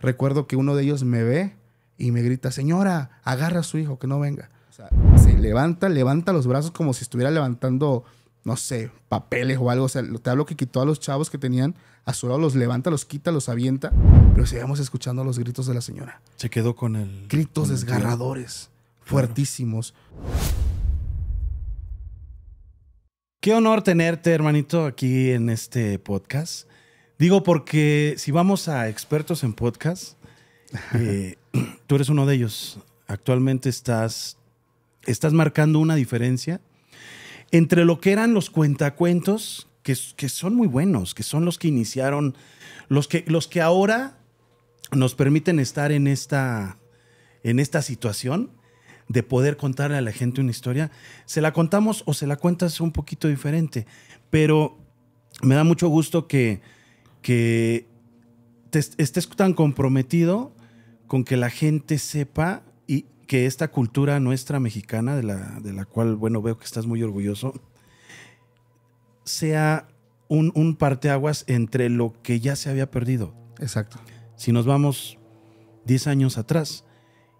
Recuerdo que uno de ellos me ve y me grita, señora, agarra a su hijo, que no venga. O sea, se levanta, levanta los brazos como si estuviera levantando, no sé, papeles o algo. O sea, te hablo que quitó a los chavos que tenían a su lado, los levanta, los quita, los avienta, pero seguíamos escuchando los gritos de la señora. Se quedó con el... Gritos desgarradores, fuertísimos. Qué honor tenerte, hermanito, aquí en este podcast. Digo, porque si vamos a expertos en podcast, eh, tú eres uno de ellos. Actualmente estás, estás marcando una diferencia entre lo que eran los cuentacuentos, que, que son muy buenos, que son los que iniciaron, los que, los que ahora nos permiten estar en esta, en esta situación de poder contarle a la gente una historia. Se la contamos o se la cuentas un poquito diferente, pero me da mucho gusto que que estés tan comprometido con que la gente sepa y que esta cultura nuestra mexicana, de la, de la cual, bueno, veo que estás muy orgulloso, sea un, parteaguas entre lo que ya se había perdido. Exacto. Si nos vamos 10 años atrás,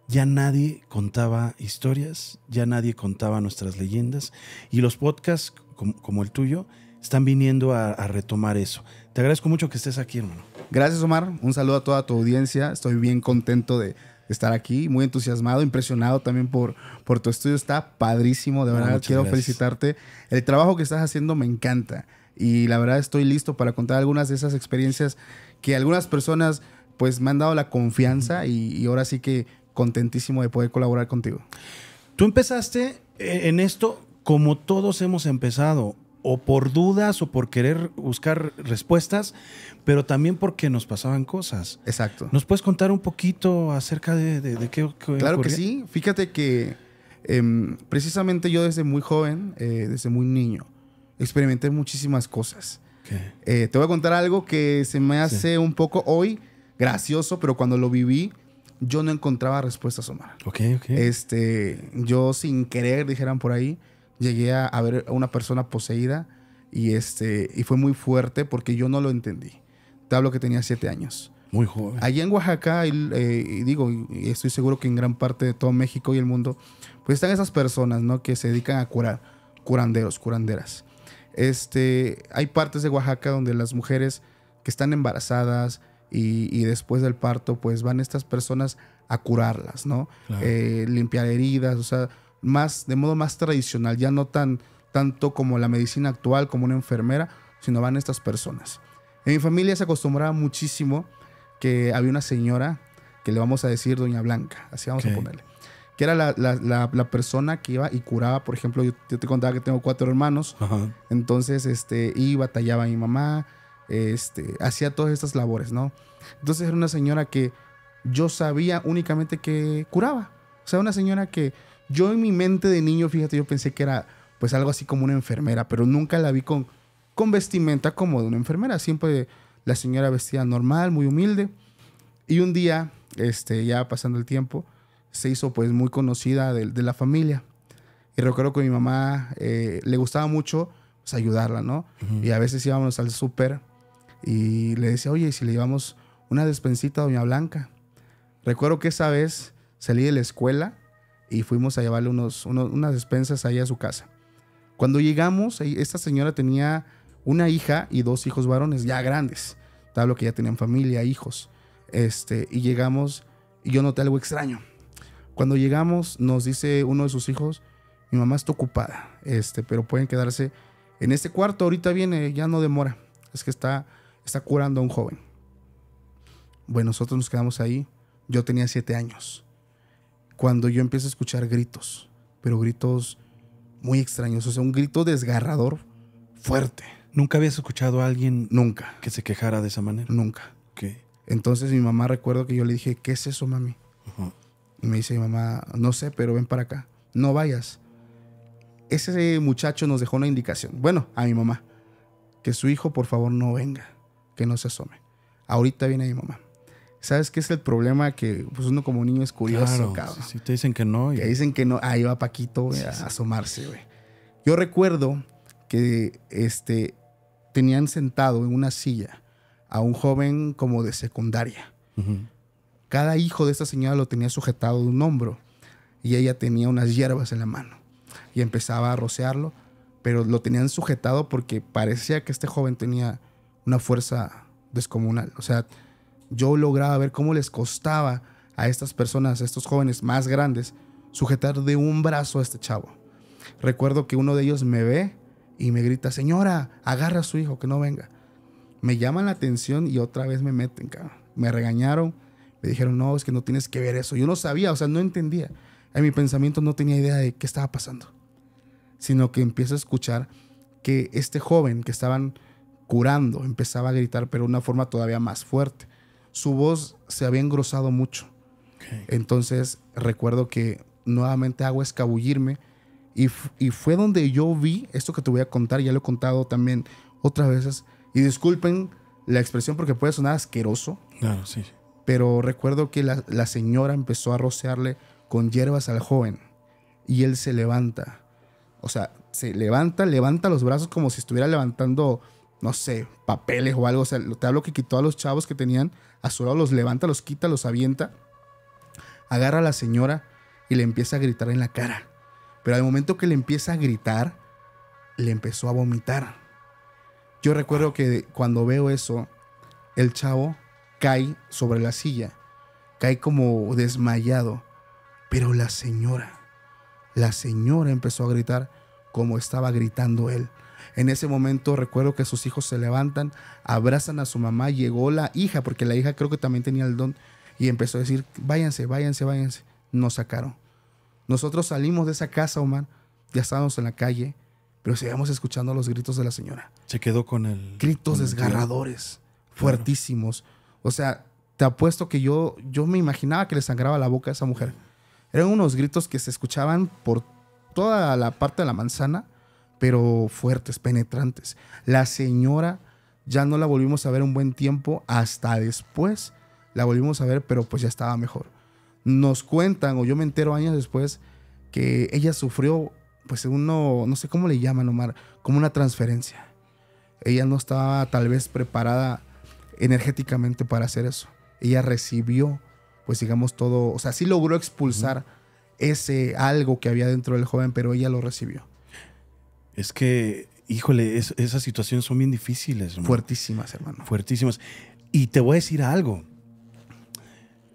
ya nadie contaba historias, ya nadie contaba nuestras leyendas y los podcasts como, el tuyo están viniendo a retomar eso. Te agradezco mucho que estés aquí, hermano. Gracias, Omar. Un saludo a toda tu audiencia. Estoy bien contento de estar aquí, muy entusiasmado, impresionado también por, por tu estudio. Está padrísimo, de verdad. quiero felicitarte. El trabajo que estás haciendo me encanta. Y la verdad estoy listo para contar algunas de esas experiencias que algunas personas pues me han dado la confianza y, y ahora sí que contentísimo de poder colaborar contigo. Tú empezaste eh, en esto como todos hemos empezado, o por dudas o por querer buscar respuestas, pero también porque nos pasaban cosas. Exacto. ¿Nos puedes contar un poquito acerca de, qué, Claro que sí. Fíjate que em, precisamente yo desde muy joven, eh, desde muy niño, experimenté muchísimas cosas. Eh, te voy a contar algo que se me hace un poco hoy gracioso, pero cuando lo viví, yo no encontraba respuestas, Omar. Ok, ok. Este, yo sin querer, dijeran por ahí, llegué a, ver a una persona poseída y, este, y fue muy fuerte porque yo no lo entendí. Te hablo que tenía siete años. Muy joven. Allí en Oaxaca, eh, y, digo, y estoy seguro que en gran parte de todo México y el mundo, pues están esas personas, ¿no? Que se dedican a curar, curanderos, curanderas. Este, hay partes de Oaxaca donde las mujeres que están embarazadas y, después del parto, pues van estas personas a curarlas, ¿no? Eh, limpiar heridas, o sea, más, de modo más tradicional, ya no tan, tanto como la medicina actual, como una enfermera, sino van estas personas. En mi familia se acostumbraba muchísimo que había una señora, que le vamos a decir Doña Blanca, así vamos a ponerle, que era la, persona que iba y curaba, por ejemplo, yo, te contaba que tengo cuatro hermanos, entonces este, iba, tallaba a mi mamá, este, hacía todas estas labores, ¿no? Entonces era una señora que yo sabía únicamente que curaba, o sea, una señora que yo en mi mente de niño, fíjate, yo pensé que era pues algo así como una enfermera, pero nunca la vi con, con vestimenta como de una enfermera. Siempre la señora vestía normal, muy humilde. Y un día, este, ya pasando el tiempo, se hizo pues muy conocida de, la familia. Y recuerdo que mi mamá eh, le gustaba mucho pues, ayudarla, ¿no? Y a veces íbamos al súper y le decía, oye, si le llevamos una despensita a Doña Blanca? Recuerdo que esa vez salí de la escuela y fuimos a llevarle unos, unas despensas ahí a su casa. Cuando llegamos, esta señora tenía una hija y dos hijos varones ya grandes. que ya tenían familia, hijos. Este, y llegamos y yo noté algo extraño. Cuando llegamos, nos dice uno de sus hijos, mi mamá está ocupada, este, pero pueden quedarse en este cuarto, ahorita viene, ya no demora. Es que está, está curando a un joven. Bueno, nosotros nos quedamos ahí. Yo tenía siete años cuando yo empiezo a escuchar gritos, pero gritos muy extraños, o sea, un grito desgarrador fuerte. ¿Nunca habías escuchado a alguien nunca que se quejara de esa manera? Nunca. Entonces mi mamá recuerdo que yo le dije, ¿qué es eso, mami? Y me dice mi mamá, no sé, pero ven para acá, no vayas. Ese muchacho nos dejó una indicación, bueno, a mi mamá, que su hijo por favor no venga, que no se asome. Ahorita viene mi mamá. ¿Sabes qué es el problema? Que pues uno como niño es curioso, claro, Si te dicen que no. dicen que no. Ahí va Paquito a asomarse, Yo recuerdo que este, tenían sentado en una silla a un joven como de secundaria. Cada hijo de esta señora lo tenía sujetado de un hombro y ella tenía unas hierbas en la mano y empezaba a rociarlo. pero lo tenían sujetado porque parecía que este joven tenía una fuerza descomunal. O sea, yo lograba ver cómo les costaba a estas personas, a estos jóvenes más grandes, sujetar de un brazo a este chavo. Recuerdo que uno de ellos me ve y me grita, señora, agarra a su hijo, que no venga. Me llaman la atención y otra vez me meten, Me regañaron, me dijeron, no, es que no tienes que ver eso. Yo no sabía, o sea, no entendía. En mi pensamiento no tenía idea de qué estaba pasando. Sino que empiezo a escuchar que este joven que estaban curando empezaba a gritar, pero de una forma todavía más fuerte su voz se había engrosado mucho. Entonces recuerdo que nuevamente hago escabullirme y, y, fue donde yo vi esto que te voy a contar, ya lo he contado también otras veces, y disculpen la expresión porque puede sonar asqueroso, claro, sí. pero recuerdo que la, la señora empezó a rociarle con hierbas al joven y él se levanta, o sea, se levanta, levanta los brazos como si estuviera levantando, no sé, papeles o algo, o sea, te hablo que quitó a los chavos que tenían a su lado, los levanta, los quita, los avienta, agarra a la señora y le empieza a gritar en la cara. Pero al momento que le empieza a gritar, le empezó a vomitar. Yo recuerdo que cuando veo eso, el chavo cae sobre la silla, cae como desmayado. Pero la señora, la señora empezó a gritar como estaba gritando él. En ese momento recuerdo que sus hijos se levantan, abrazan a su mamá, llegó la hija, porque la hija creo que también tenía el don, y empezó a decir, váyanse, váyanse, váyanse. Nos sacaron. Nosotros salimos de esa casa, Omar, ya estábamos en la calle, pero seguíamos escuchando los gritos de la señora. Se quedó con el... Gritos desgarradores, fuertísimos. O sea, te apuesto que yo, yo me imaginaba que le sangraba la boca a esa mujer. Eran unos gritos que se escuchaban por toda la parte de la manzana pero fuertes, penetrantes. La señora ya no la volvimos a ver un buen tiempo, hasta después la volvimos a ver, pero pues ya estaba mejor. Nos cuentan, o yo me entero años después, que ella sufrió, pues uno, no sé cómo le llaman, Omar, como una transferencia. Ella no estaba tal vez preparada energéticamente para hacer eso. Ella recibió, pues digamos, todo, o sea, sí logró expulsar ese algo que había dentro del joven, pero ella lo recibió. Es que, híjole, esas situaciones son bien difíciles. Fuertísimas, hermano. Fuertísimas. Y te voy a decir algo.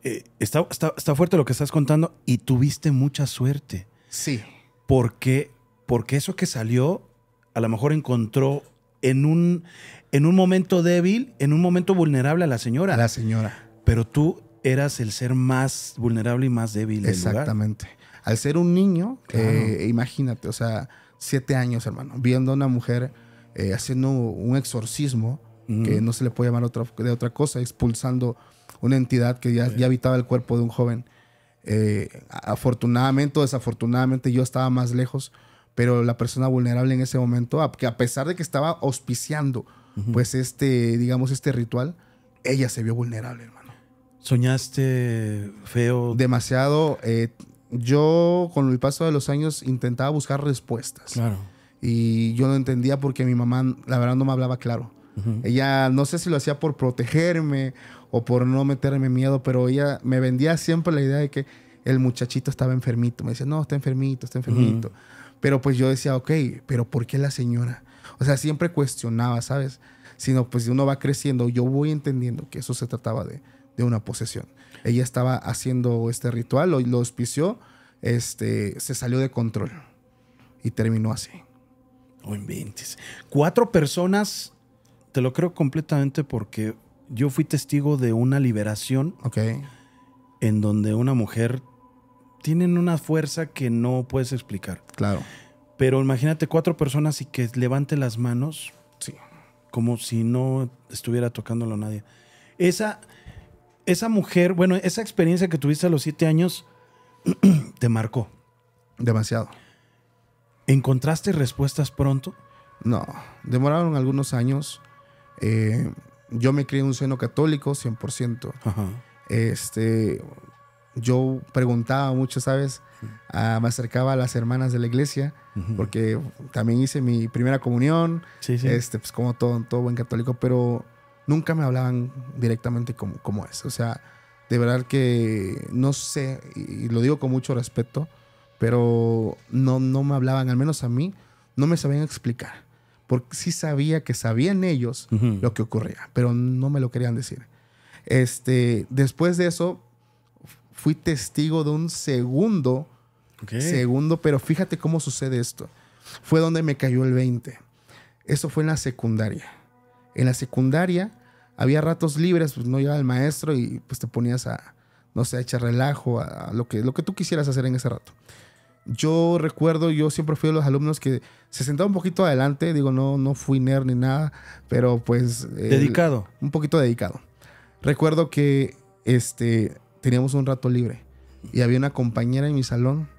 Eh, está, está, fuerte lo que estás contando y tuviste mucha suerte. Sí. Porque, porque eso que salió, a lo mejor encontró en un, en un momento débil, en un momento vulnerable a la señora. A la señora. Pero tú eras el ser más vulnerable y más débil. Exactamente. Al ser un niño, eh, imagínate, o sea, siete años, hermano, viendo a una mujer eh, haciendo un exorcismo, que no se le puede llamar otra, de otra cosa, expulsando una entidad que ya, habitaba el cuerpo de un joven. Eh, afortunadamente o desafortunadamente yo estaba más lejos, pero la persona vulnerable en ese momento, que a pesar de que estaba auspiciando, pues este, digamos, este ritual, ella se vio vulnerable, hermano. ¿Soñaste feo? Demasiado. Eh, yo con el paso de los años intentaba buscar respuestas. Y yo no entendía porque mi mamá, la verdad, no me hablaba claro. Ella, no sé si lo hacía por protegerme o por no meterme miedo, pero ella me vendía siempre la idea de que el muchachito estaba enfermito. Me decía, no, está enfermito, está enfermito. Pero pues yo decía, ok, pero ¿por qué la señora? O sea, siempre cuestionaba, ¿sabes? Sino pues uno va creciendo, yo voy entendiendo que eso se trataba de una posesión ella estaba haciendo este ritual, lo, lo auspició, este, se salió de control y terminó así. o inventes. Cuatro personas, te lo creo completamente porque yo fui testigo de una liberación. Ok. En donde una mujer tienen una fuerza que no puedes explicar. Claro. Pero imagínate cuatro personas y que levante las manos. Sí. Como si no estuviera tocándolo nadie. Esa, esa mujer, bueno, esa experiencia que tuviste a los siete años te marcó. Demasiado. ¿Encontraste respuestas pronto? No, demoraron algunos años. Eh, yo me crié en un seno católico, 100%. Ajá. Este, yo preguntaba mucho, ¿sabes? Ah, me acercaba a las hermanas de la iglesia, porque también hice mi primera comunión, Este, pues como todo, todo buen católico, pero nunca me hablaban directamente como, como es. O sea, de verdad que no sé, y lo digo con mucho respeto, pero no, no me hablaban, al menos a mí, no me sabían explicar. Porque sí sabía que sabían ellos lo que ocurría, pero no me lo querían decir. Este, después de eso, fui testigo de un segundo, segundo, pero fíjate cómo sucede esto. Fue donde me cayó el 20. Eso fue en la secundaria. En la secundaria había ratos libres, pues no iba el maestro y pues te ponías a, no sé, a echar relajo, a, lo, que, lo que tú quisieras hacer en ese rato. Yo recuerdo, yo siempre fui de los alumnos que se sentaba un poquito adelante, digo, no, no fui nerd ni nada, pero pues... dedicado. Un poquito dedicado. Recuerdo que este, teníamos un rato libre y había una compañera en mi salón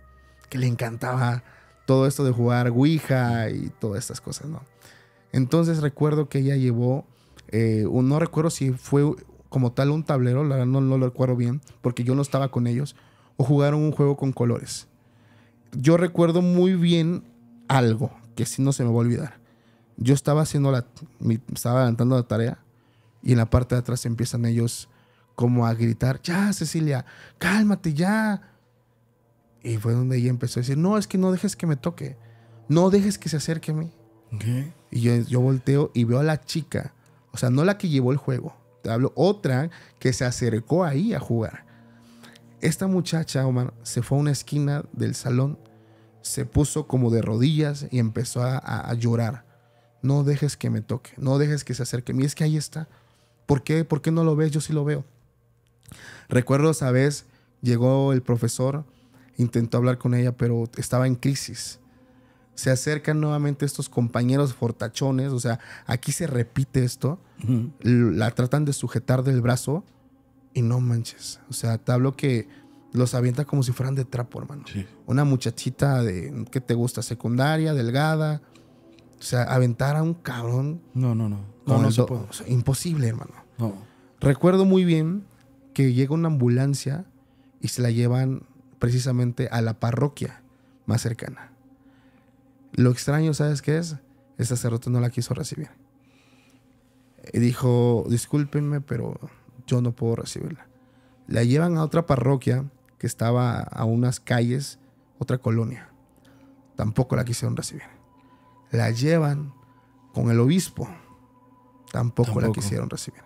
que le encantaba todo esto de jugar Ouija y todas estas cosas, ¿no? Entonces recuerdo que ella llevó, eh, no recuerdo si fue como tal un tablero, la verdad no, lo recuerdo bien, porque yo no estaba con ellos, o jugaron un juego con colores. Yo recuerdo muy bien algo que si no se me va a olvidar. Yo estaba haciendo la, estaba adelantando la tarea y en la parte de atrás empiezan ellos como a gritar, ya Cecilia, cálmate ya. Y fue donde ella empezó a decir, no, es que no dejes que me toque, no dejes que se acerque a mí. Y yo, yo volteo y veo a la chica, o sea, no la que llevó el juego, te hablo otra que se acercó ahí a jugar. Esta muchacha, Omar, se fue a una esquina del salón, se puso como de rodillas y empezó a, llorar. No dejes que me toque, no dejes que se acerque a mí, es que ahí está. ¿Por qué? ¿Por qué no lo ves? Yo sí lo veo. Recuerdo esa vez, llegó el profesor, intentó hablar con ella, pero estaba en crisis se acercan nuevamente estos compañeros fortachones, o sea, aquí se repite esto, la tratan de sujetar del brazo y no manches, o sea, te hablo que los avienta como si fueran de trapo, hermano. Una muchachita de, ¿qué te gusta? Secundaria, delgada. O sea, aventar a un cabrón. No, no, no. No, imposible, hermano. No. Recuerdo muy bien que llega una ambulancia y se la llevan precisamente a la parroquia más cercana. Lo extraño, ¿sabes qué es? El sacerdote no la quiso recibir. Y dijo, discúlpenme, pero yo no puedo recibirla. La llevan a otra parroquia que estaba a unas calles, otra colonia. Tampoco la quisieron recibir. La llevan con el obispo. Tampoco, la quisieron recibir.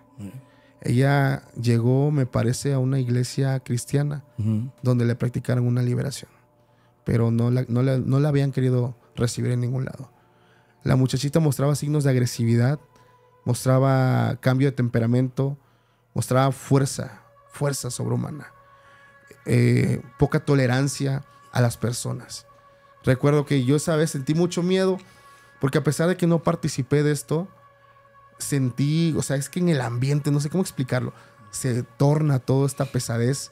Ella llegó, me parece, a una iglesia cristiana donde le practicaron una liberación, pero no la, no la habían querido recibir en ningún lado. La muchachita mostraba signos de agresividad, mostraba cambio de temperamento, mostraba fuerza, fuerza sobrehumana, eh, poca tolerancia a las personas. Recuerdo que yo esa vez sentí mucho miedo, porque a pesar de que no participé de esto, sentí, o sea, es que en el ambiente, no sé cómo explicarlo, se torna toda esta pesadez.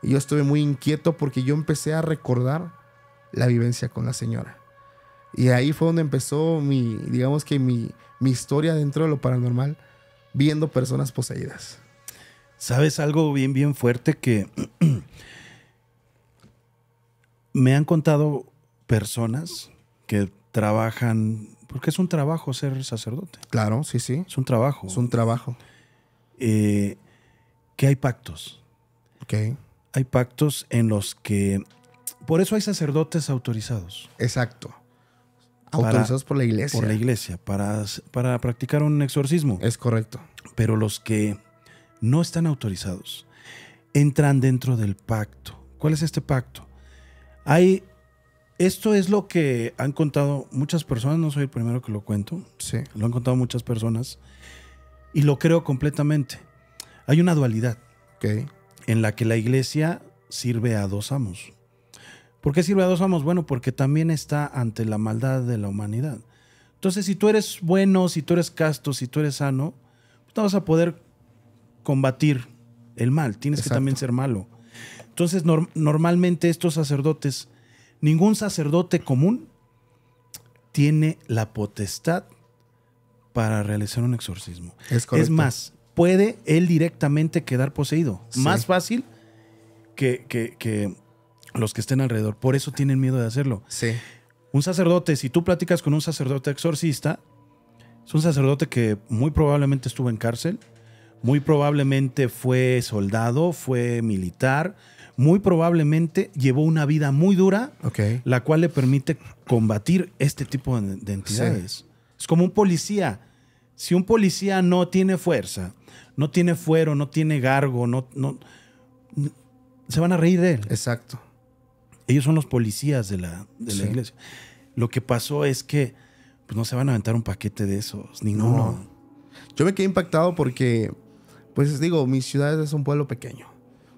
Y yo estuve muy inquieto porque yo empecé a recordar la vivencia con la señora. Y ahí fue donde empezó mi, digamos que mi, historia dentro de lo paranormal, viendo personas poseídas. ¿Sabes algo bien, bien fuerte que me han contado personas que trabajan, porque es un trabajo ser sacerdote. Claro, sí, sí. Es un trabajo. Es un trabajo. Eh, que hay pactos. Ok. Hay pactos en los que... Por eso hay sacerdotes autorizados. Exacto. Autorizados por la iglesia. Por la iglesia, para, para practicar un exorcismo. Es correcto. Pero los que no están autorizados entran dentro del pacto. ¿Cuál es este pacto? Hay, esto es lo que han contado muchas personas, no soy el primero que lo cuento, sí. lo han contado muchas personas y lo creo completamente. Hay una dualidad en la que la iglesia sirve a dos amos. ¿Por qué sirve a dos amos? Bueno, porque también está ante la maldad de la humanidad. Entonces, si tú eres bueno, si tú eres casto, si tú eres sano, pues no vas a poder combatir el mal. Tienes que también ser malo. Entonces, normalmente estos sacerdotes, ningún sacerdote común tiene la potestad para realizar un exorcismo. Es, más, puede él directamente quedar poseído. Más fácil que, que los que estén alrededor. Por eso tienen miedo de hacerlo. Sí. Un sacerdote, si tú platicas con un sacerdote exorcista, es un sacerdote que muy probablemente estuvo en cárcel, muy probablemente fue soldado, fue militar, muy probablemente llevó una vida muy dura, la cual le permite combatir este tipo de entidades. Es como un policía. Si un policía no tiene fuerza, no tiene fuero, no tiene gargo, no se van a reír de él. Exacto. Ellos son los policías de la, de la iglesia. Lo que pasó es que pues no se van a aventar un paquete de esos, ni No. Yo me quedé impactado porque, pues digo, mi ciudad es un pueblo pequeño.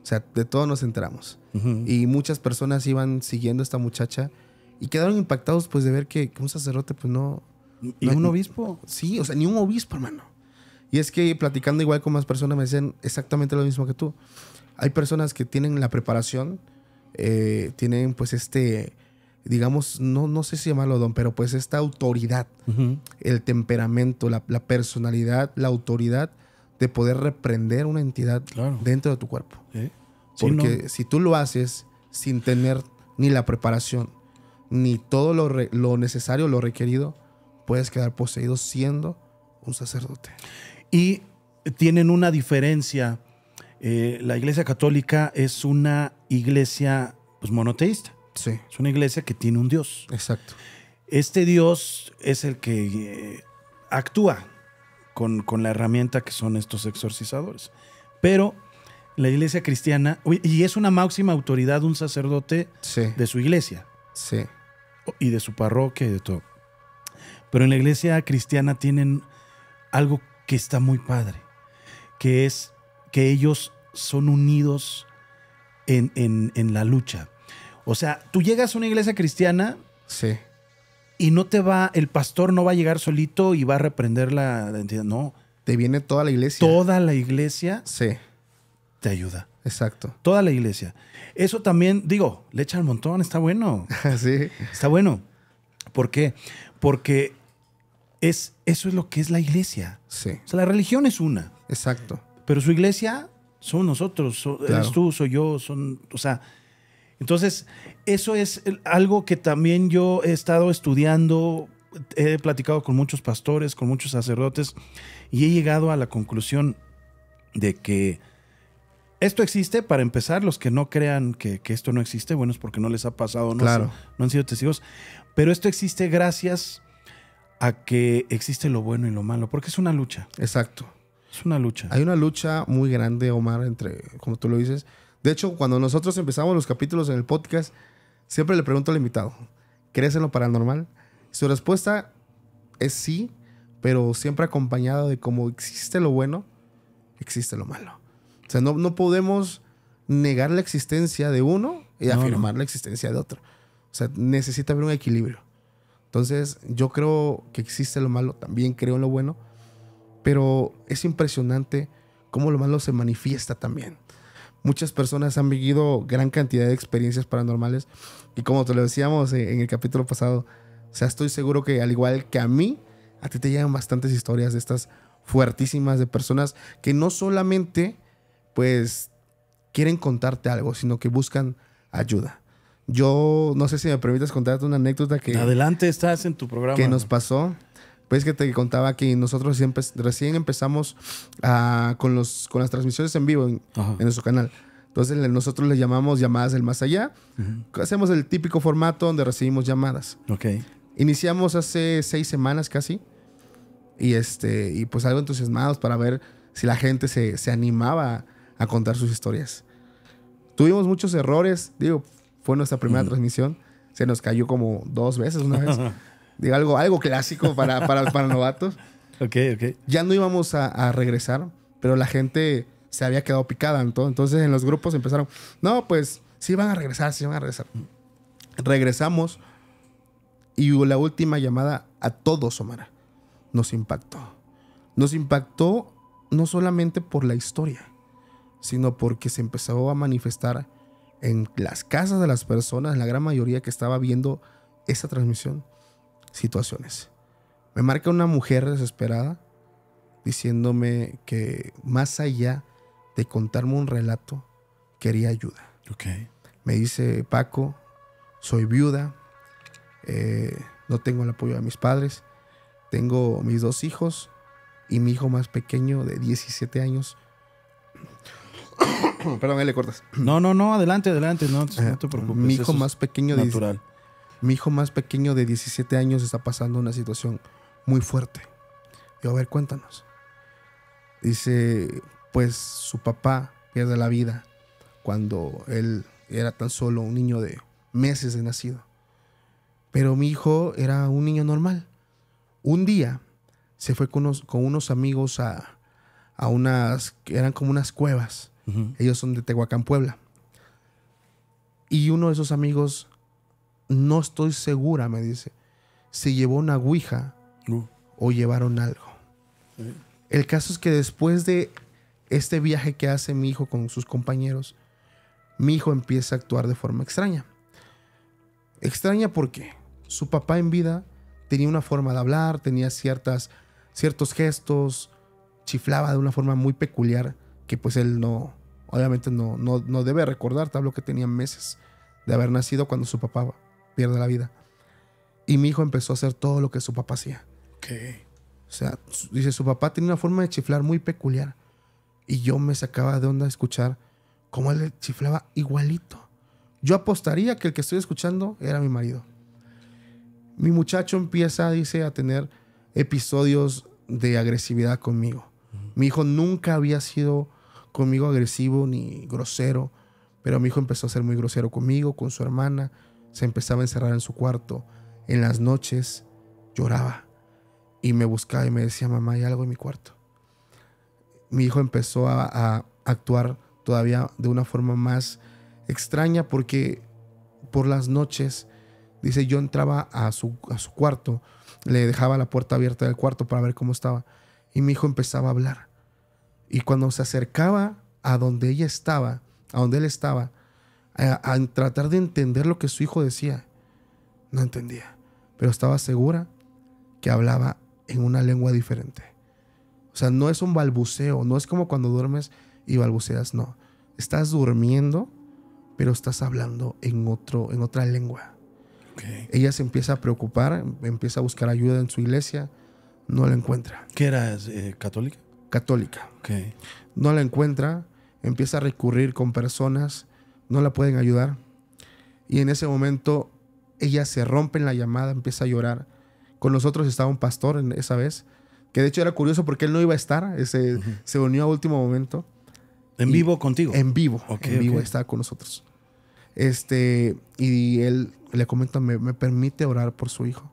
O sea, de todo nos enteramos. Y muchas personas iban siguiendo a esta muchacha y quedaron impactados pues de ver que, un sacerdote pues no... Ni un obispo? Sí, o sea, ni un obispo, hermano. Y es que platicando igual con más personas me dicen exactamente lo mismo que tú. Hay personas que tienen la preparación, eh, tienen pues este, digamos, no, no sé si llamarlo don, pero pues esta autoridad, el temperamento, la, personalidad, la autoridad de poder reprender una entidad dentro de tu cuerpo. Porque si tú lo haces sin tener ni la preparación, ni todo lo, necesario, lo requerido, puedes quedar poseído siendo un sacerdote. Y tienen una diferencia. Eh, la Iglesia Católica es una iglesia pues, monoteísta. Sí. Es una iglesia que tiene un Dios. Exacto. Este Dios es el que eh, actúa con, la herramienta que son estos exorcizadores. Pero la iglesia cristiana, y es una máxima autoridad un sacerdote de su iglesia. Sí. Y de su parroquia y de todo. Pero en la iglesia cristiana tienen algo que está muy padre, que es que ellos son unidos en, la lucha. O sea, tú llegas a una iglesia cristiana. Sí. Y no te va, el pastor no va a llegar solito y va a reprender la identidad. No. Te viene toda la iglesia. Toda la iglesia. Sí. Te ayuda. Exacto. Toda la iglesia. Eso también, digo, le echa un montón, está bueno. sí. Está bueno. ¿Por qué? Porque es, eso es lo que es la iglesia. Sí. O sea, la religión es una. Exacto. Pero su iglesia somos nosotros, eres tú, soy yo, son, o sea, entonces eso es algo que también yo he estado estudiando, he platicado con muchos pastores, con muchos sacerdotes y he llegado a la conclusión de que esto existe, para empezar, los que no crean que, esto no existe, bueno, es porque no les ha pasado, claro. no han sido testigos, pero esto existe gracias a que existe lo bueno y lo malo, porque es una lucha. Exacto. Es una lucha. Hay una lucha muy grande, Omar, entre, como tú lo dices. De hecho, cuando nosotros empezamos los capítulos en el podcast, siempre le pregunto al invitado, ¿crees en lo paranormal? Su respuesta es sí, pero siempre acompañada de como existe lo bueno, existe lo malo. O sea, no, no podemos negar la existencia de uno y afirmar la existencia de otro. O sea, necesita haber un equilibrio. Entonces, yo creo que existe lo malo, también creo en lo bueno pero es impresionante cómo lo malo se manifiesta también. Muchas personas han vivido gran cantidad de experiencias paranormales y como te lo decíamos eh, en el capítulo pasado, o sea, estoy seguro que al igual que a mí, a ti te llegan bastantes historias de estas fuertísimas de personas que no solamente pues quieren contarte algo, sino que buscan ayuda. Yo no sé si me permites contarte una anécdota que... Adelante, estás en tu programa. Que nos pasó es que te contaba que nosotros siempre, recién empezamos ah, con, los, con las transmisiones en vivo en, nuestro canal. Entonces nosotros le llamamos llamadas del más allá. Hacemos el típico formato donde recibimos llamadas. Ok. Iniciamos hace seis semanas casi. Y, este, y pues algo entusiasmados para ver si la gente se, animaba a contar sus historias. Tuvimos muchos errores. Digo, fue nuestra primera transmisión. Se nos cayó como dos veces una vez. algo, algo clásico para, para, novatos. Ya no íbamos a, regresar, pero la gente se había quedado picada. En todo. Entonces en los grupos empezaron, no, pues sí van a regresar, sí van a regresar. Regresamos y la última llamada a todos, Omar, nos impactó. Nos impactó no solamente por la historia, sino porque se empezó a manifestar en las casas de las personas, la gran mayoría que estaba viendo esa transmisión, situaciones. Me marca una mujer desesperada diciéndome que más allá de contarme un relato, quería ayuda. Me dice, Paco, soy viuda, eh, no tengo el apoyo de mis padres, tengo mis dos hijos y mi hijo más pequeño de 17 años. Perdón, ahí le cortas. No, no, no, adelante, adelante, no, te preocupes. Mi hijo más pequeño de, natural. Mi hijo más pequeño de 17 años está pasando una situación muy fuerte. Yo, a ver, cuéntanos. Dice, pues su papá pierde la vida cuando él era tan solo un niño de meses de nacido. Pero mi hijo era un niño normal. Un día se fue con unos, amigos a, a unas, eran como unas cuevas. Ellos son de Tehuacán, Puebla. Y uno de esos amigos no estoy segura, me dice, si llevó una guija o llevaron algo. Eh. El caso es que después de este viaje que hace mi hijo con sus compañeros, mi hijo empieza a actuar de forma extraña. Extraña porque su papá en vida tenía una forma de hablar, tenía ciertas, ciertos gestos, chiflaba de una forma muy peculiar que pues él no, obviamente no, no, no debe recordar, te hablo que tenía meses de haber nacido cuando su papá pierde la vida. Y mi hijo empezó a hacer todo lo que su papá hacía. que O sea, dice, su papá tenía una forma de chiflar muy peculiar. Y yo me sacaba de onda de escuchar cómo él chiflaba igualito. Yo apostaría que el que estoy escuchando era mi marido. Mi muchacho empieza, dice, a tener episodios de agresividad conmigo. Mi hijo nunca había sido conmigo agresivo ni grosero, pero mi hijo empezó a ser muy grosero conmigo, con su hermana, se empezaba a encerrar en su cuarto. En las noches lloraba y me buscaba y me decía, mamá, hay algo en mi cuarto. Mi hijo empezó a, actuar todavía de una forma más extraña porque por las noches, dice, yo entraba a su, a su cuarto, le dejaba la puerta abierta del cuarto para ver cómo estaba y mi hijo empezaba a hablar. Y cuando se acercaba a donde ella estaba, a donde él estaba, a, tratar de entender lo que su hijo decía. No entendía, pero estaba segura que hablaba en una lengua diferente. O sea, no es un balbuceo, no es como cuando duermes y balbuceas, no. Estás durmiendo, pero estás hablando en, otro, en otra lengua. Okay. Ella se empieza a preocupar, empieza a buscar ayuda en su iglesia, no la encuentra. ¿Qué era? Eh, ¿Católica? Católica. No la encuentra, empieza a recurrir con personas no la pueden ayudar. Y en ese momento ella se rompe en la llamada, empieza a llorar. Con nosotros estaba un pastor en esa vez, que de hecho era curioso porque él no iba a estar, ese, se unió a último momento. ¿En vivo contigo? En vivo, en vivo estaba con nosotros. Este, y él le comenta, me permite orar por su hijo.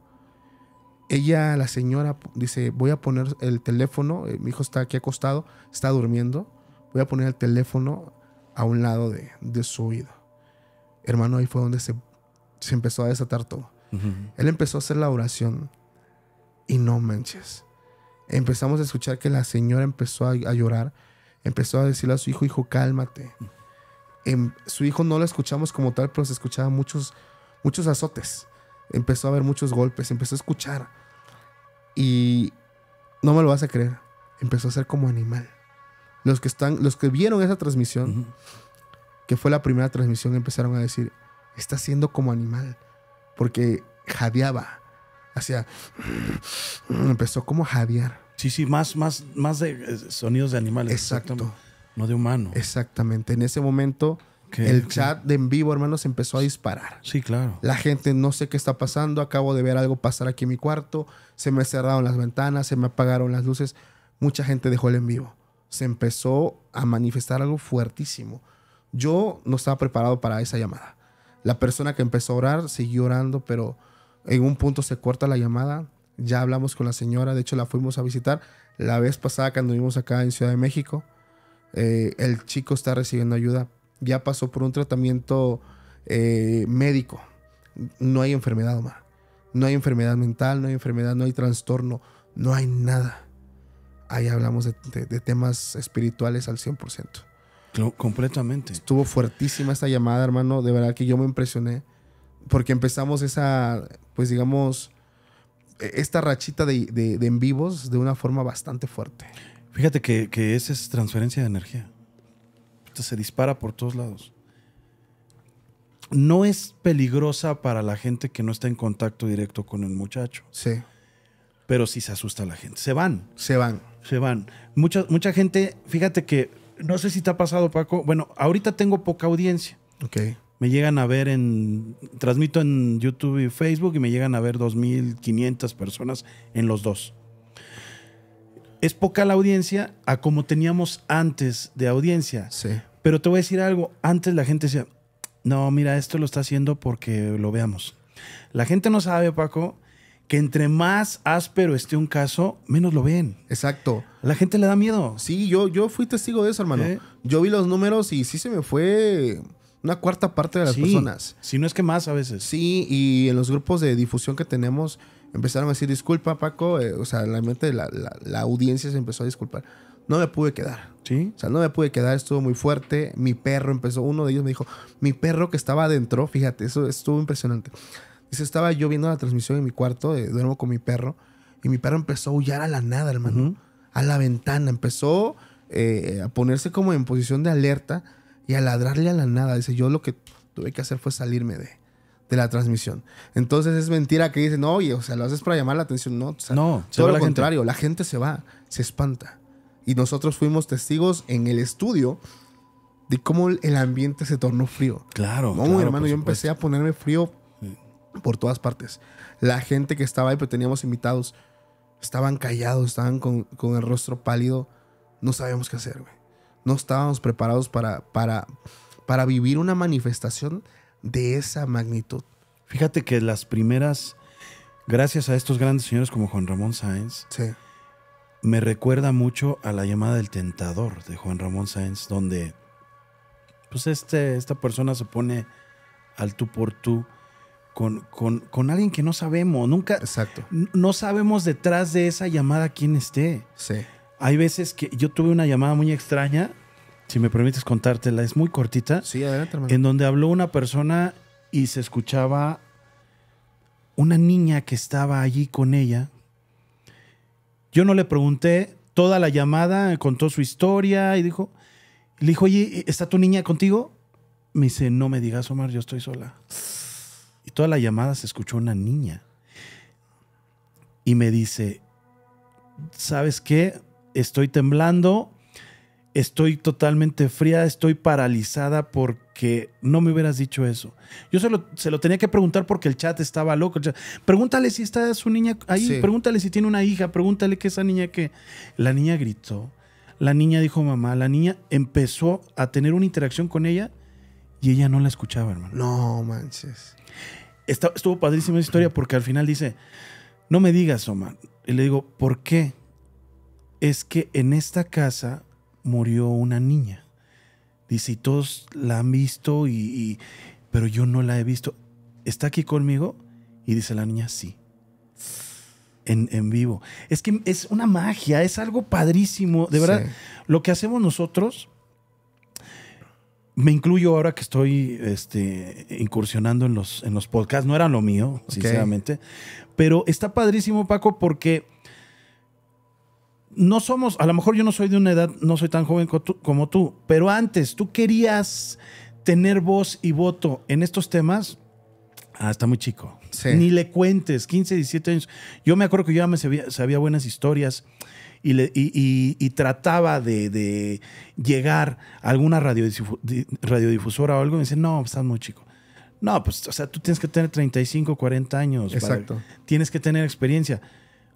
Ella, la señora, dice, voy a poner el teléfono, eh, mi hijo está aquí acostado, está durmiendo, voy a poner el teléfono a un lado de, su oído. Hermano, ahí fue donde se, empezó a desatar todo. Él empezó a hacer la oración y no manches. Empezamos a escuchar que la señora empezó a, llorar, empezó a decirle a su hijo, hijo, cálmate. Em, su hijo no lo escuchamos como tal, pero se escuchaba muchos, muchos azotes. Empezó a haber muchos golpes, empezó a escuchar. Y no me lo vas a creer, empezó a ser como animal los que, están, los que vieron esa transmisión, que fue la primera transmisión, empezaron a decir, está siendo como animal, porque jadeaba, empezó como jadear. Sí, sí, más, más, más de eh, sonidos de animales. Exacto. No de humano. Exactamente. En ese momento, el chat de en vivo, hermanos, empezó a disparar. Sí, claro. La gente, no sé qué está pasando, acabo de ver algo pasar aquí en mi cuarto, se me cerraron las ventanas, se me apagaron las luces. Mucha gente dejó el en vivo se empezó a manifestar algo fuertísimo. Yo no estaba preparado para esa llamada. La persona que empezó a orar siguió orando, pero en un punto se corta la llamada. Ya hablamos con la señora, de hecho la fuimos a visitar la vez pasada cuando vimos acá en Ciudad de México. Eh, el chico está recibiendo ayuda, ya pasó por un tratamiento eh, médico. No hay enfermedad, Omar. No hay enfermedad mental, no hay enfermedad, no hay trastorno, no hay nada ahí hablamos de, temas espirituales al 100%. completamente. Estuvo fuertísima esta llamada, hermano. De verdad que yo me impresioné. Porque empezamos esa, pues digamos, e, esta rachita de, en vivos de una forma bastante fuerte. Fíjate que, esa es transferencia de energía. Esto se dispara por todos lados. No es peligrosa para la gente que no está en contacto directo con el muchacho. Sí. Pero sí se asusta a la gente. Se van. Se van se van. Mucha, mucha gente, fíjate que, no sé si te ha pasado, Paco. Bueno, ahorita tengo poca audiencia. Ok. Me llegan a ver en. Transmito en YouTube y Facebook y me llegan a ver 2.500 personas en los dos. Es poca la audiencia a como teníamos antes de audiencia. Sí. Pero te voy a decir algo. Antes la gente decía, no, mira, esto lo está haciendo porque lo veamos. La gente no sabe, Paco, que entre más áspero esté un caso, menos lo ven. Exacto. La gente le da miedo. Sí, yo, yo fui testigo de eso, hermano. Yo vi los números y sí se me fue una cuarta parte de las personas. Si no es que más a veces. Sí, y en los grupos de difusión que tenemos empezaron a decir, disculpa Paco, eh, o sea, realmente la, la, audiencia se empezó a disculpar. No me pude quedar. Sí. O sea, no me pude quedar, estuvo muy fuerte. Mi perro empezó, uno de ellos me dijo, mi perro que estaba adentro, fíjate, eso estuvo impresionante. Dice, estaba yo viendo la transmisión en mi cuarto, eh, duermo con mi perro, y mi perro empezó a aullar a la nada, hermano. A la ventana, empezó eh, a ponerse como en posición de alerta y a ladrarle a la nada. Dice, yo lo que tuve que hacer fue salirme de, la transmisión. Entonces es mentira que dicen, oye, o sea, lo haces para llamar la atención. No, no todo lo contrario, la gente se va, se espanta. Y nosotros fuimos testigos en el estudio de cómo el ambiente se tornó frío. Claro. claro, hermano, yo empecé a ponerme frío por todas partes. La gente que estaba ahí, pero teníamos invitados, estaban callados, estaban con, con el rostro pálido. No sabíamos qué hacer, güey. No estábamos preparados para, para, para vivir una manifestación de esa magnitud. Fíjate que las primeras, gracias a estos grandes señores como Juan Ramón Sáenz, me recuerda mucho a la llamada del tentador de Juan Ramón Sáenz, donde pues este, esta persona se pone al tú por tú con, con, con, alguien que no sabemos. Nunca. Exacto. No sabemos detrás de esa llamada quién esté. Sí. Hay veces que yo tuve una llamada muy extraña, si me permites contártela, es muy cortita. Sí, adelante, En donde habló una persona y se escuchaba una niña que estaba allí con ella. Yo no le pregunté toda la llamada, contó su historia y dijo, le dijo, oye, ¿está tu niña contigo? Me dice, no me digas, Omar, yo estoy sola. Y toda la llamada se escuchó una niña. Y me dice, ¿sabes qué? Estoy temblando, estoy totalmente fría, estoy paralizada porque no me hubieras dicho eso. Yo se lo, se lo tenía que preguntar porque el chat estaba loco. Pregúntale si está su niña ahí, pregúntale si tiene una hija, pregúntale que esa niña que... La niña gritó, la niña dijo mamá, la niña empezó a tener una interacción con ella y ella no la escuchaba, hermano. No manches. estuvo padrísima esa historia porque al final dice, no me digas, Omar. Y le digo, ¿por qué? Es que en esta casa murió una niña. Dice, y todos la han visto, y, pero yo no la he visto. ¿Está aquí conmigo? Y dice la niña, sí. En, vivo. Es que es una magia, es algo padrísimo. De verdad, lo que hacemos nosotros me incluyo ahora que estoy este, incursionando en los, en los podcasts. No era lo mío, sinceramente. Pero está padrísimo, Paco, porque no somos, a lo mejor yo no soy de una edad, no soy tan joven como tú, pero antes tú querías tener voz y voto en estos temas. hasta ah, muy chico. Ni le cuentes, 15, 17 años. Yo me acuerdo que yo ya me sabía buenas historias y, trataba de, llegar a alguna radiodifusora o algo, y me dicen, no, estás muy chico. No, pues, o sea, tú tienes que tener 35, 40 años. Exacto. tienes que tener experiencia.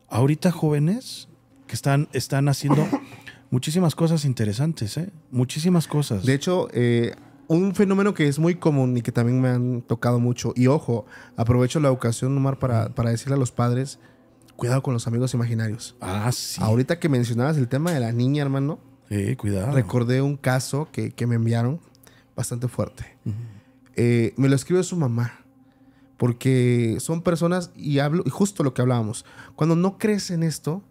Ahorita jóvenes que están, están haciendo muchísimas cosas interesantes, ¿eh? Muchísimas cosas. De hecho, eh, un fenómeno que es muy común y que también me han tocado mucho, y ojo, aprovecho la ocasión, Omar, para, para decirle a los padres cuidado con los amigos imaginarios. Ah, sí. Ahorita que mencionabas el tema de la niña, hermano. Sí, cuidado. Recordé un caso que, me enviaron bastante fuerte. Eh, me lo escribe su mamá. Porque son personas, y hablo, justo lo que hablábamos, cuando no crees en esto,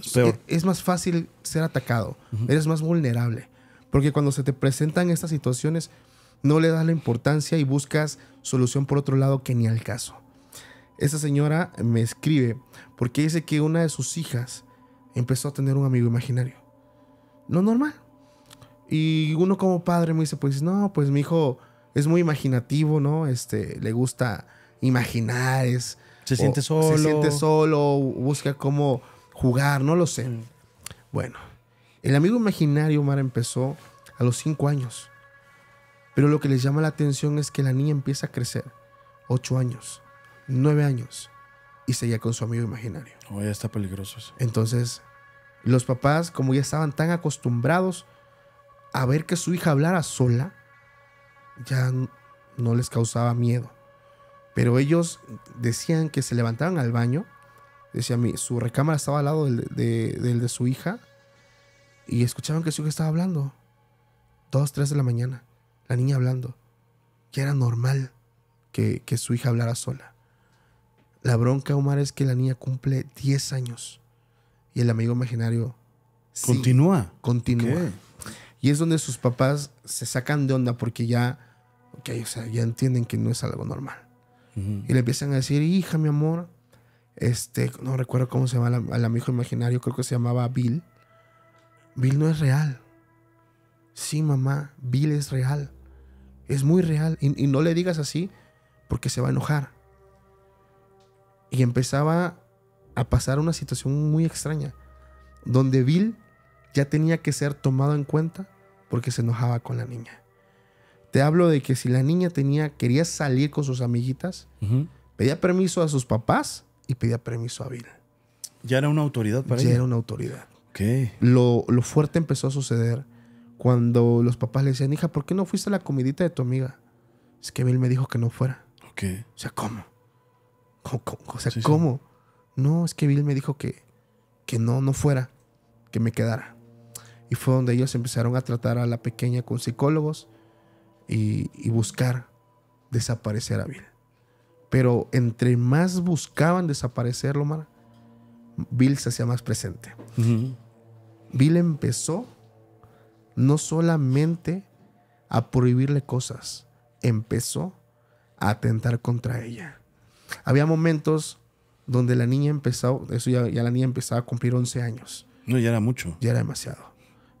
Es, e, más fácil ser atacado, eres más vulnerable. Porque cuando se te presentan estas situaciones, no le das la importancia y buscas solución por otro lado que ni al caso. Esa señora me escribe porque dice que una de sus hijas empezó a tener un amigo imaginario. No normal. Y uno como padre me dice, pues no, pues mi hijo es muy imaginativo, ¿no? Este, le gusta imaginar, Se siente solo. Se siente solo, busca cómo jugar, no lo sé. Bueno, el amigo imaginario, Mara, empezó a los 5 años. Pero lo que les llama la atención es que la niña empieza a crecer, 8 años nueve años y seguía con su amigo imaginario. Oh, ya está peligroso eso. Entonces, los papás, como ya estaban tan acostumbrados a ver que su hija hablara sola, ya no les causaba miedo. Pero ellos decían que se levantaban al baño, decía mi, su recámara estaba al lado del de, su hija y escuchaban que su hija estaba hablando. Dos, tres de la mañana, la niña hablando. Ya era normal que su hija hablara sola. La bronca, Omar, es que la niña cumple 10 años y el amigo imaginario... continúa. Continúa. Y es donde sus papás se sacan de onda porque ya, o sea, ya entienden que no es algo normal. Y le empiezan a decir, hija, mi amor, este, no recuerdo cómo se llama al amigo imaginario, creo que se llamaba Bill. Bill no es real. Sí, mamá, Bill es real. Es muy real. y no le digas así porque se va a enojar. Y empezaba a pasar una situación muy extraña, donde Bill ya tenía que ser tomado en cuenta porque se enojaba con la niña. Te hablo de que si la niña tenía, quería salir con sus amiguitas, pedía permiso a sus papás y pedía permiso a Bill. Ya era una autoridad para ya ella. era una autoridad. Lo, lo fuerte empezó a suceder cuando los papás le decían, hija, ¿por qué no fuiste a la comidita de tu amiga? Es que Bill me dijo que no fuera. O sea, ¿cómo? O sea, ¿cómo? No, es que Bill me dijo que, que no, no fuera, que me quedara. Y fue donde ellos empezaron a tratar a la pequeña con psicólogos y, buscar desaparecer a Bill. Pero entre más buscaban desaparecerlo, Mara, Bill se hacía más presente. Bill empezó no solamente a prohibirle cosas, empezó a atentar contra ella. Había momentos donde la niña empezó, eso ya, la niña empezaba a cumplir 11 años. No, ya era mucho. Ya era demasiado.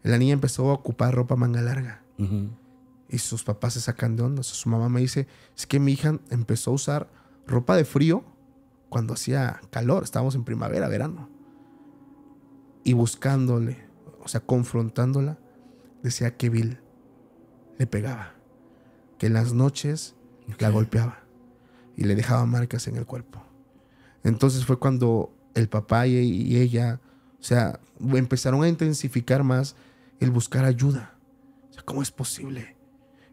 La niña empezó a ocupar ropa manga larga. Y sus papás se sacan de onda. su mamá me dice, es que mi hija empezó a usar ropa de frío cuando hacía calor. Estábamos en primavera, verano. Y buscándole, o sea, confrontándola, decía que Bill le pegaba. Que en las noches la golpeaba y le dejaba marcas en el cuerpo. Entonces fue cuando el papá y, ella, o sea, empezaron a intensificar más el buscar ayuda. O sea, ¿cómo es posible?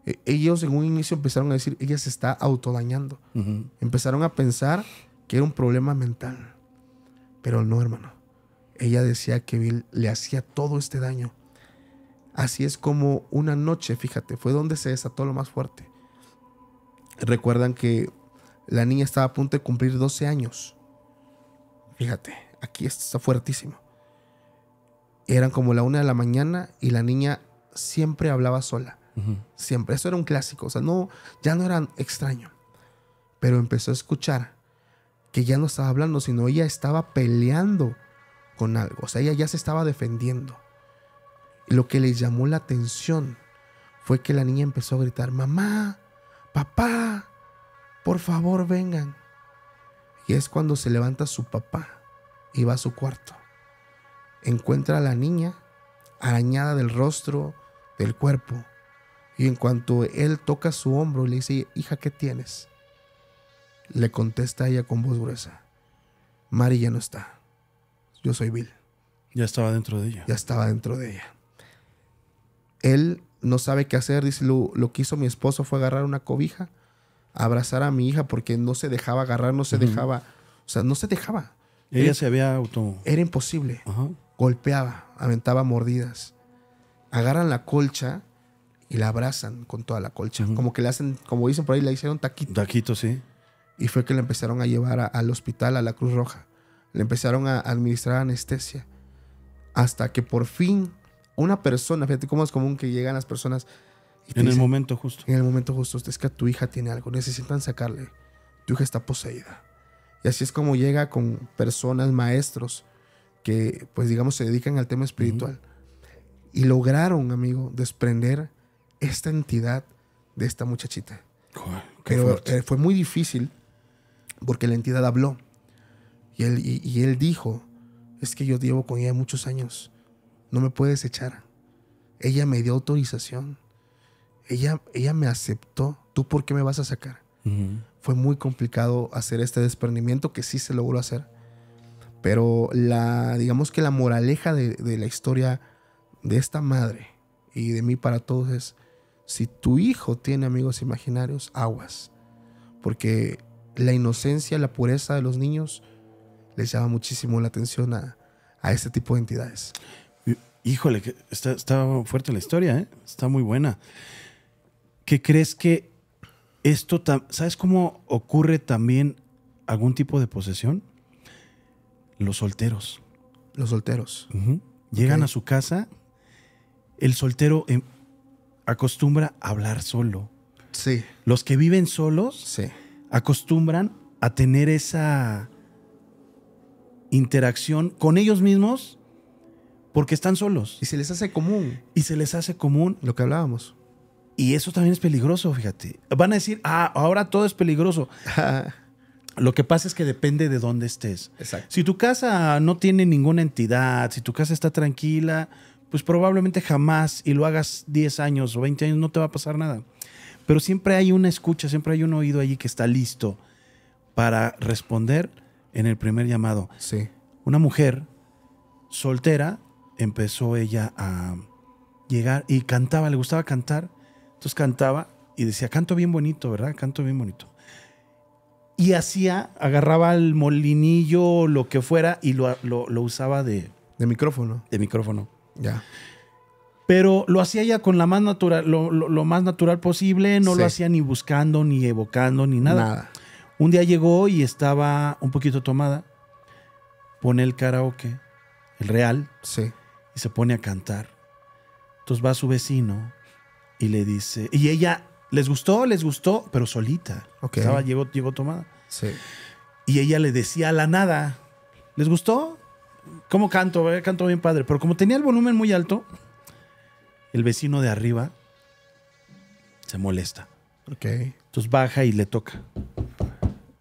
E, ellos en un inicio empezaron a decir, ella se está autodañando. Empezaron a pensar que era un problema mental. Pero no, hermano. Ella decía que Bill le hacía todo este daño. Así es como una noche, fíjate, fue donde se desató lo más fuerte. Recuerdan que la niña estaba a punto de cumplir 12 años. Fíjate, aquí está fuertísimo. Eran como la una de la mañana y la niña siempre hablaba sola. Siempre. Eso era un clásico. O sea, no, ya no era extraño. Pero empezó a escuchar que ya no estaba hablando, sino ella estaba peleando con algo. O sea, ella ya se estaba defendiendo. Lo que le llamó la atención fue que la niña empezó a gritar, mamá, papá, por favor vengan. Y es cuando se levanta su papá y va a su cuarto. Encuentra a la niña arañada del rostro, del cuerpo. Y en cuanto él toca su hombro y le dice, hija, ¿qué tienes? Le contesta ella con voz gruesa, Mari ya no está, yo soy Bill. Ya estaba dentro de ella. Ya estaba dentro de ella. Él no sabe qué hacer, dice, lo, lo que hizo mi esposo fue agarrar una cobija, abrazar a mi hija porque no se dejaba agarrar, no se dejaba, o sea, no se dejaba. Ella se había auto... Era imposible. Golpeaba, aventaba mordidas. Agarran la colcha y la abrazan con toda la colcha. Como que le hacen, como dicen por ahí, le hicieron taquito. Taquito, sí. Y fue que la empezaron a llevar al hospital, a la Cruz Roja. Le empezaron a administrar anestesia. Hasta que por fin una persona, fíjate cómo es común que llegan las personas en el momento justo. En el momento justo. Este, es que tu hija tiene algo. Necesitan sacarle. Tu hija está poseída. Y así es como llega con personas, maestros, que pues digamos se dedican al tema espiritual. Y lograron, amigo, desprender esta entidad de esta muchachita. Pero eh, fue muy difícil porque la entidad habló. Y él, y él dijo, es que yo llevo con ella muchos años. No me puedes echar. Ella me dio autorización ella, me aceptó, ¿tú por qué me vas a sacar? Fue muy complicado hacer este desprendimiento que sí se logró hacer. Pero la, digamos que la moraleja de, de la historia de esta madre y de mí para todos es, si tu hijo tiene amigos imaginarios, aguas. Porque la inocencia, la pureza de los niños les llama muchísimo la atención a, este tipo de entidades. Híjole, está, está fuerte la historia, ¿eh? está muy buena. ¿Qué crees que esto, ¿sabes cómo ocurre también algún tipo de posesión? Los solteros. Los solteros. Llegan a su casa, el soltero em, acostumbra a hablar solo. Sí. Los que viven solos sí. acostumbran a tener esa interacción con ellos mismos porque están solos. Y se les hace común. Y se les hace común. Lo que hablábamos. Y eso también es peligroso, fíjate. Van a decir, ah, ahora todo es peligroso. Lo que pasa es que depende de dónde estés. Si tu casa no tiene ninguna entidad, si tu casa está tranquila, pues probablemente jamás y lo hagas 10 años o 20 años no te va a pasar nada. Pero siempre hay una escucha, siempre hay un oído allí que está listo para responder en el primer llamado. Sí. Una mujer soltera empezó ella a llegar y cantaba, le gustaba cantar cantaba y decía, canto bien bonito, ¿verdad? Canto bien bonito. Y hacía, agarraba el molinillo, lo que fuera, y lo, usaba de... De micrófono. De micrófono. Ya. Pero lo hacía ya con la más natural, lo, más natural posible, no lo hacía ni buscando, ni evocando, ni nada. Nada. Un día llegó y estaba un poquito tomada. Pone el karaoke, el real. Sí. Y se pone a cantar. Entonces va su vecino, y le dice, y ella les gustó, les gustó, pero solita. Estaba, llegó, llegó tomada. Sí. Y ella le decía a la nada, ¿les gustó? ¿Cómo canto? Eh, canto bien padre. Pero como tenía el volumen muy alto, el vecino de arriba se molesta. Ok. Entonces baja y le toca.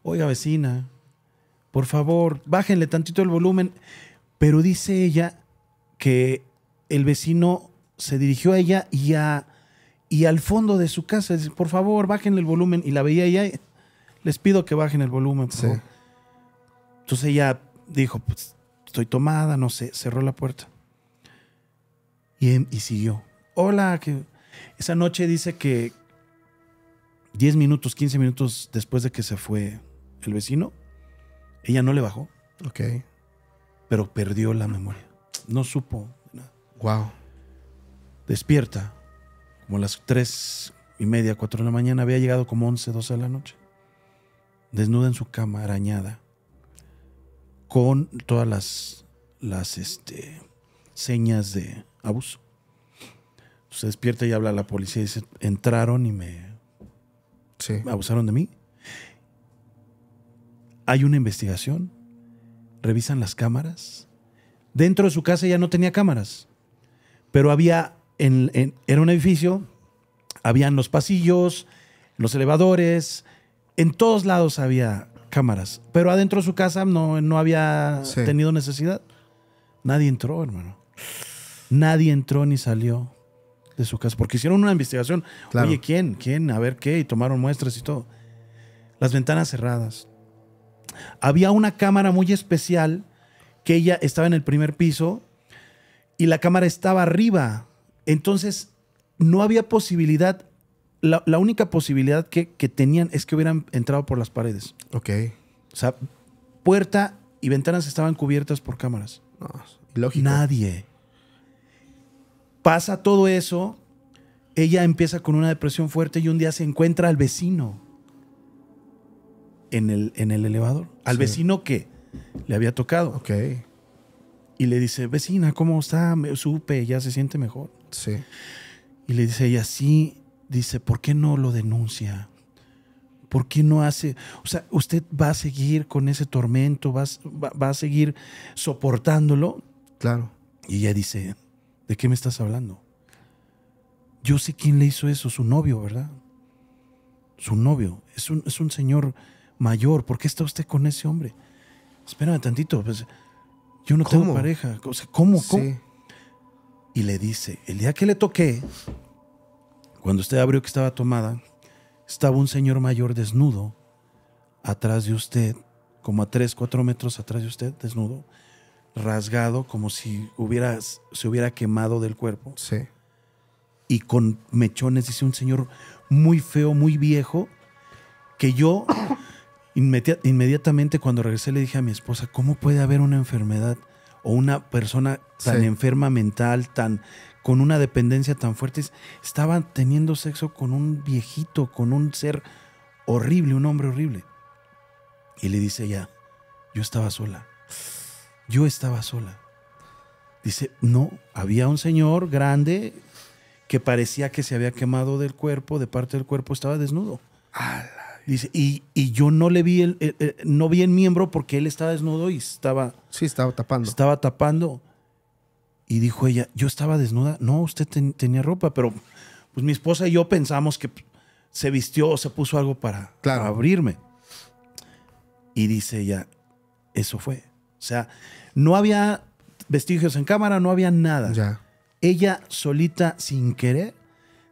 Oiga, vecina, por favor, bájenle tantito el volumen. Pero dice ella que el vecino se dirigió a ella y a y al fondo de su casa, por favor, bajen el volumen. Y la veía ella, les pido que bajen el volumen. Entonces ella dijo, pues, estoy tomada, no sé, cerró la puerta. Y, em, siguió. Hola, que... Esa noche dice que 10 minutos, 15 minutos después de que se fue el vecino, ella no le bajó. Ok. Pero perdió la memoria. No supo nada. Wow. Despierta como las tres y media, cuatro de la mañana, había llegado como 11, 12 de la noche, desnuda en su cama, arañada, con todas las, las este, señas de abuso. Se despierta y habla a la policía y dice, entraron y me sí. abusaron de mí. Hay una investigación, revisan las cámaras. Dentro de su casa ya no tenía cámaras, pero había en, era un edificio, habían los pasillos, los elevadores, en todos lados había cámaras, pero adentro de su casa no, no había tenido necesidad. Nadie entró, hermano. Nadie entró ni salió de su casa, porque hicieron una investigación. Oye, ¿quién? ¿Quién? A ver qué, y tomaron muestras y todo. Las ventanas cerradas. Había una cámara muy especial que ella estaba en el primer piso y la cámara estaba arriba entonces, no había posibilidad. La, única posibilidad que, tenían es que hubieran entrado por las paredes. Ok. O sea, puerta y ventanas estaban cubiertas por cámaras. No, lógico. Nadie. Pasa todo eso. Ella empieza con una depresión fuerte y un día se encuentra al vecino en el, en el elevador. Al vecino que le había tocado. Ok. Y le dice, vecina, ¿cómo está? Me supe, ya se siente mejor. Sí. Y le dice ella, así dice, ¿por qué no lo denuncia? ¿Por qué no hace? O sea, usted va a seguir con ese tormento, va, va, a seguir soportándolo. Claro. Y ella dice, ¿de qué me estás hablando? Yo sé quién le hizo eso, su novio, ¿verdad? Su novio. Es un, señor mayor. ¿Por qué está usted con ese hombre? Espérame tantito. Pues, yo no tengo pareja. O sea, ¿Cómo? ¿Cómo? y le dice, el día que le toqué, cuando usted abrió que estaba tomada, estaba un señor mayor desnudo atrás de usted, como a 3, 4 metros atrás de usted, desnudo, rasgado como si hubiera, se hubiera quemado del cuerpo. Sí. Y con mechones, dice un señor muy feo, muy viejo, que yo inmediatamente cuando regresé le dije a mi esposa, ¿cómo puede haber una enfermedad? o una persona tan enferma mental, tan con una dependencia tan fuerte, estaba teniendo sexo con un viejito, con un ser horrible, un hombre horrible. Y le dice ya, yo estaba sola. Yo estaba sola. Dice, no, había un señor grande que parecía que se había quemado del cuerpo, de parte del cuerpo estaba desnudo. Dice, y, y, yo no le vi el, no vi el miembro porque él estaba desnudo y estaba. Sí, estaba tapando. Estaba tapando. Y dijo ella, yo estaba desnuda. No, usted tenía ropa, pero pues mi esposa y yo pensamos que se vistió o se puso algo para, claro. abrirme. Y dice ella, eso fue. O sea, no había vestigios en cámara, no había nada. Ella solita, sin querer,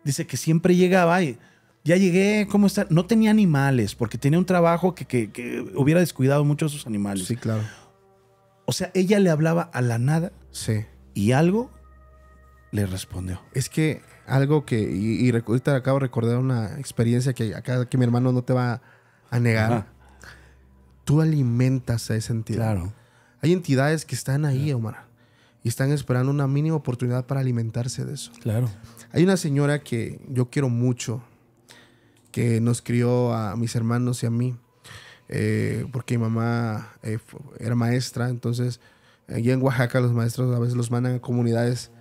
dice que siempre llegaba y ya llegué, ¿cómo está? No tenía animales, porque tenía un trabajo que, hubiera descuidado mucho a sus animales. Sí, claro. O sea, ella le hablaba a la nada. Sí. Y algo le respondió. Es que algo que, y, ahorita acabo de recordar una experiencia que acá, que mi hermano no te va a negar. Tú alimentas a esa entidad. Claro. Hay entidades que están ahí, Omar, y están esperando una mínima oportunidad para alimentarse de eso. Claro. Hay una señora que yo quiero mucho, que nos crió a mis hermanos y a mí, eh, porque mi mamá eh, era maestra, entonces allí en Oaxaca los maestros a veces los mandan a comunidades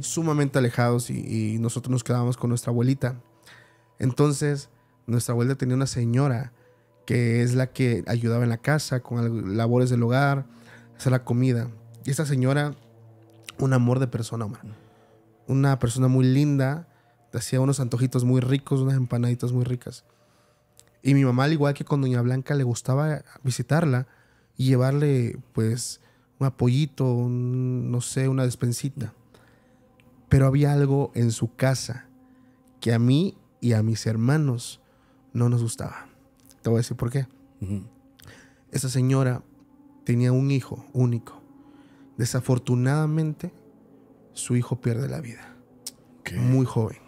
sumamente alejados y, nosotros nos quedábamos con nuestra abuelita. Entonces, nuestra abuela tenía una señora que es la que ayudaba en la casa con labores del hogar, hacer la comida. Y esta señora, un amor de persona Una persona muy linda, hacía unos antojitos muy ricos, unas empanaditas muy ricas. Y mi mamá, al igual que con Doña Blanca, le gustaba visitarla y llevarle, pues, un apoyito, no sé, una despensita. Pero había algo en su casa que a mí y a mis hermanos no nos gustaba. Te voy a decir por qué. Esa señora tenía un hijo único. Desafortunadamente, su hijo pierde la vida. Muy joven.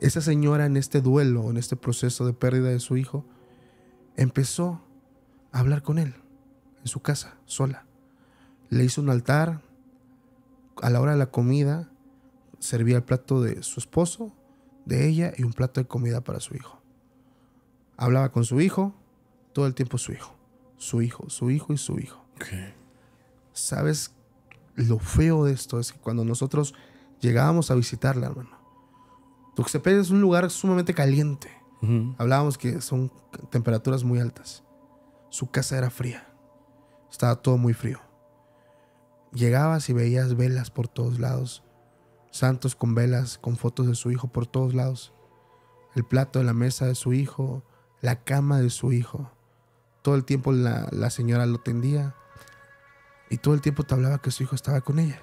Esa señora en este duelo, en este proceso de pérdida de su hijo, empezó a hablar con él en su casa, sola. Le hizo un altar, a la hora de la comida servía el plato de su esposo, de ella y un plato de comida para su hijo. Hablaba con su hijo, todo el tiempo su hijo, su hijo, su hijo y su hijo. ¿Sabes lo feo de esto? Es que cuando nosotros llegábamos a visitarla, hermano, Tuxtepec es un lugar sumamente caliente. Hablábamos que son temperaturas muy altas. Su casa era fría. Estaba todo muy frío. Llegabas y veías velas por todos lados. Santos con velas, con fotos de su hijo por todos lados. El plato de la mesa de su hijo, la cama de su hijo. Todo el tiempo la, la señora lo tendía. Y todo el tiempo te hablaba que su hijo estaba con ella.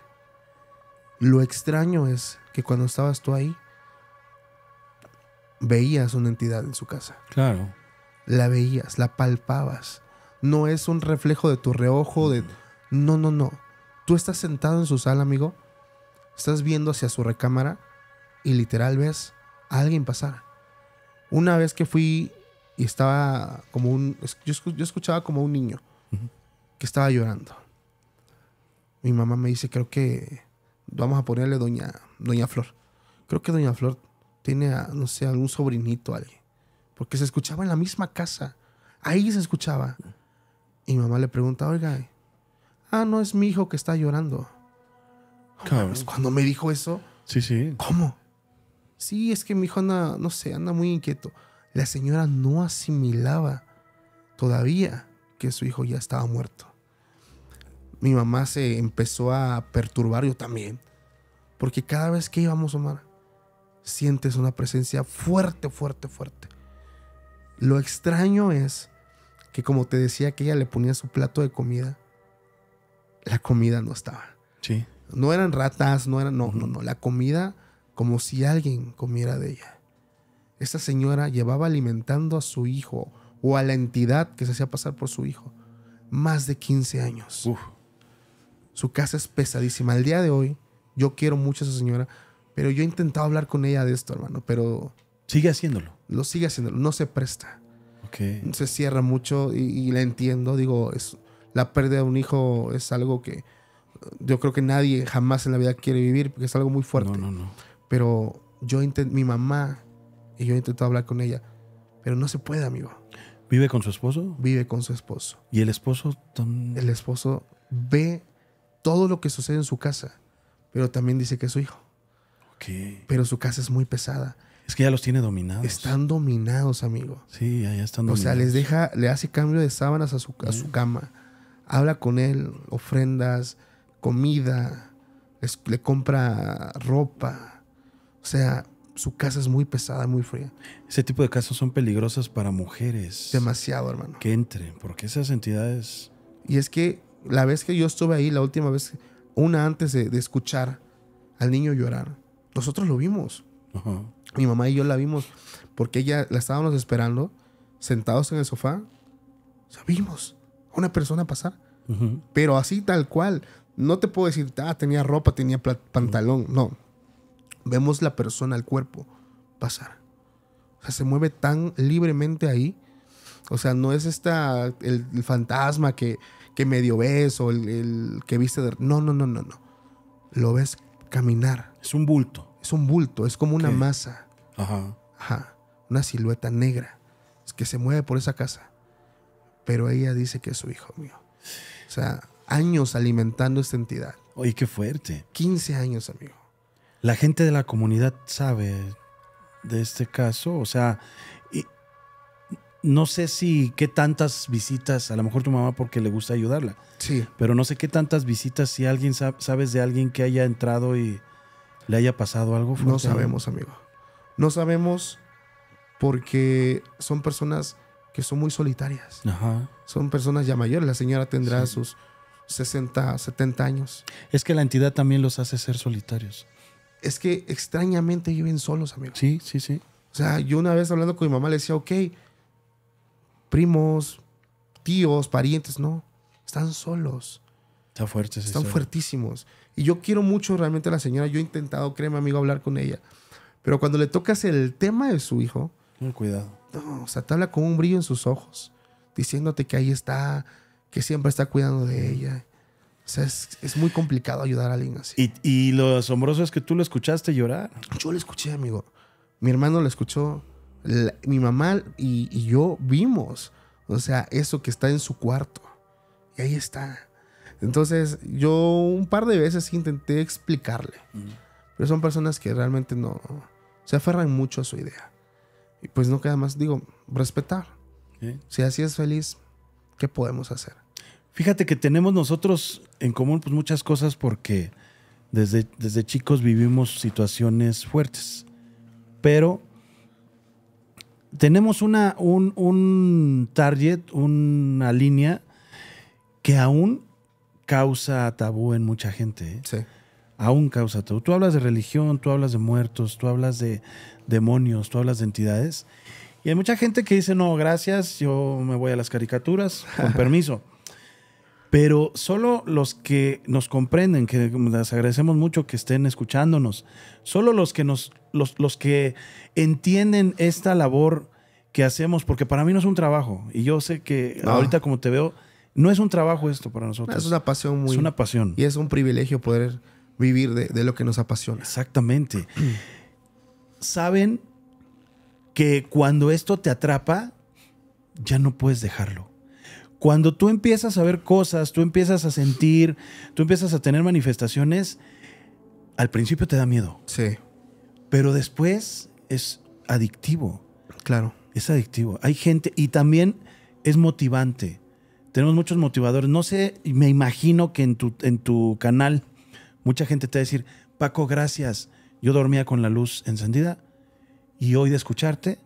Lo extraño es que cuando estabas tú ahí, veías una entidad en su casa. Claro. La veías, la palpabas. No es un reflejo de tu reojo, de... Mm. No, no, no. Tú estás sentado en su sala, amigo. Estás viendo hacia su recámara y literal ves a alguien pasar. Una vez que fui y estaba como un... Yo, escuchaba como un niño que estaba llorando. Mi mamá me dice, creo que... Vamos a ponerle doña, doña Flor. Creo que doña Flor tiene, a, no sé, algún sobrinito, alguien. Porque se escuchaba en la misma casa. Ahí se escuchaba. Y mi mamá le pregunta, oiga, ah, no es mi hijo que está llorando. Oh, pues, cuando me dijo eso. Sí, sí. ¿Cómo? Sí, es que mi hijo anda, no sé, anda muy inquieto. La señora no asimilaba todavía que su hijo ya estaba muerto. Mi mamá se empezó a perturbar yo también. Porque cada vez que íbamos, Omar, sientes una presencia fuerte, fuerte, fuerte. Lo extraño es que como te decía que ella le ponía su plato de comida, la comida no estaba. Sí. No eran ratas, no eran, no, no, no, la comida como si alguien comiera de ella. Esta señora llevaba alimentando a su hijo o a la entidad que se hacía pasar por su hijo más de 15 años. Uf. Su casa es pesadísima. Al día de hoy, yo quiero mucho a esa señora, pero yo he intentado hablar con ella de esto, hermano, pero... Sigue haciéndolo. Lo sigue haciéndolo, no se presta. Se cierra mucho y, le la entiendo, digo, es, la pérdida de un hijo es algo que yo creo que nadie jamás en la vida quiere vivir, porque es algo muy fuerte. No, no, no. Pero yo mi mamá y yo he intentado hablar con ella, pero no se puede, amigo. ¿Vive con su esposo? Vive con su esposo. ¿Y el esposo? El esposo ve todo lo que sucede en su casa, pero también dice que es su hijo. Pero su casa es muy pesada. Es que ya los tiene dominados. Están dominados, amigo. Sí, ya, están dominados. O sea, les deja, le hace cambio de sábanas a su, mm. cama. Habla con él, ofrendas, comida, le compra ropa. O sea, su casa es muy pesada, muy fría. Ese tipo de casos son peligrosas para mujeres. Demasiado, hermano. Que entren, porque esas entidades. Y es que la vez que yo estuve ahí, la última vez, una antes de escuchar al niño llorar, nosotros lo vimos. Mi mamá y yo la vimos porque ella la estábamos esperando, sentados en el sofá. O sea, vimos a una persona pasar. Pero así tal cual. No te puedo decir, ah, tenía ropa, tenía pantalón. No. Vemos la persona, el cuerpo pasar. O sea, se mueve tan libremente ahí. O sea, no es esta, el, fantasma que, medio ves o el, que viste. no, no, no, no. Lo ves caminar. Es un bulto es un bulto, es como una masa. Ajá. Ajá. Una silueta negra que se mueve por esa casa. Pero ella dice que es su hijo mío. O sea, años alimentando esta entidad. Oye, qué fuerte. 15 años, amigo. La gente de la comunidad sabe de este caso. O sea, no sé si qué tantas visitas, a lo mejor tu mamá porque le gusta ayudarla. Sí. Pero no sé qué tantas visitas, si alguien sabes de alguien que haya entrado y le haya pasado algo? No sabemos, amigo. No sabemos porque son personas que son muy solitarias. Son personas ya mayores. La señora tendrá sus 60, 70 años. Es que la entidad también los hace ser solitarios. Es que extrañamente viven solos, amigo. Sí, sí, sí. O sea, yo una vez hablando con mi mamá le decía, ok, primos, tíos, parientes, no, están solos. Está fuertes. Están fuertísimos. Y yo quiero mucho realmente a la señora. Yo he intentado, créeme, amigo, hablar con ella. Pero cuando le tocas el tema de su hijo. Muy cuidado. No, o sea, te habla con un brillo en sus ojos. Diciéndote que ahí está, que siempre está cuidando de ella. O sea, es, muy complicado ayudar a alguien así. Y, lo asombroso es que tú lo escuchaste llorar. Yo lo escuché, amigo. Mi hermano lo escuchó. mi mamá y, y yo vimos. O sea, eso que está en su cuarto. Y ahí está. Entonces, yo un par de veces intenté explicarle. Pero son personas que realmente no se aferran mucho a su idea. Y pues no queda más, digo, respetar. Si así es feliz, ¿qué podemos hacer? Fíjate que tenemos nosotros en común pues, muchas cosas porque desde, desde chicos vivimos situaciones fuertes. Pero tenemos una, un, un target, una línea que aún causa tabú en mucha gente. ¿eh? Sí. Aún causa tabú. Tú hablas de religión, tú hablas de muertos, tú hablas de demonios, tú hablas de entidades. Y hay mucha gente que dice, no, gracias, yo me voy a las caricaturas, con permiso. Pero solo los que nos comprenden, que les agradecemos mucho que estén escuchándonos, solo los que nos, los, los que entienden esta labor que hacemos, porque para mí no es un trabajo. Y yo sé que ahorita como te veo, no es un trabajo esto para nosotros. es una pasión muy. Es una pasión. Y es un privilegio poder vivir de, de lo que nos apasiona. Exactamente. Saben que cuando esto te atrapa, ya no puedes dejarlo. Cuando tú empiezas a ver cosas, tú empiezas a sentir, tú empiezas a tener manifestaciones, al principio te da miedo. Sí. Pero después es adictivo. Claro. Es adictivo. Hay gente y también es motivante. Tenemos muchos motivadores. No sé, me imagino que en tu, en tu canal mucha gente te va a decir, Paco, gracias. Yo dormía con la luz encendida y hoy de escucharte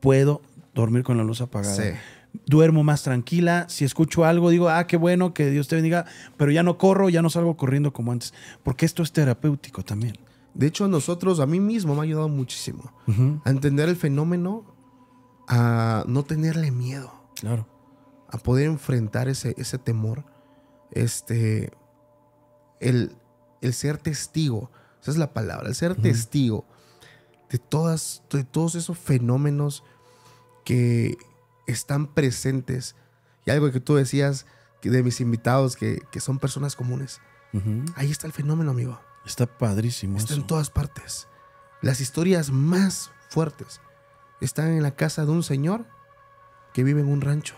puedo dormir con la luz apagada. Duermo más tranquila. Si escucho algo, digo, ah, qué bueno, que Dios te bendiga, pero ya no corro, ya no salgo corriendo como antes, porque esto es terapéutico también. De hecho, nosotros, a mí mismo me ha ayudado muchísimo a entender el fenómeno, a no tenerle miedo. Claro a poder enfrentar ese, ese temor, este, el, ser testigo, esa es la palabra, el ser testigo de, todas, todos esos fenómenos que están presentes. Y algo que tú decías de mis invitados, que, son personas comunes. Ahí está el fenómeno, amigo. Está padrísimo. Está en todas partes. Las historias más fuertes están en la casa de un señor que vive en un rancho.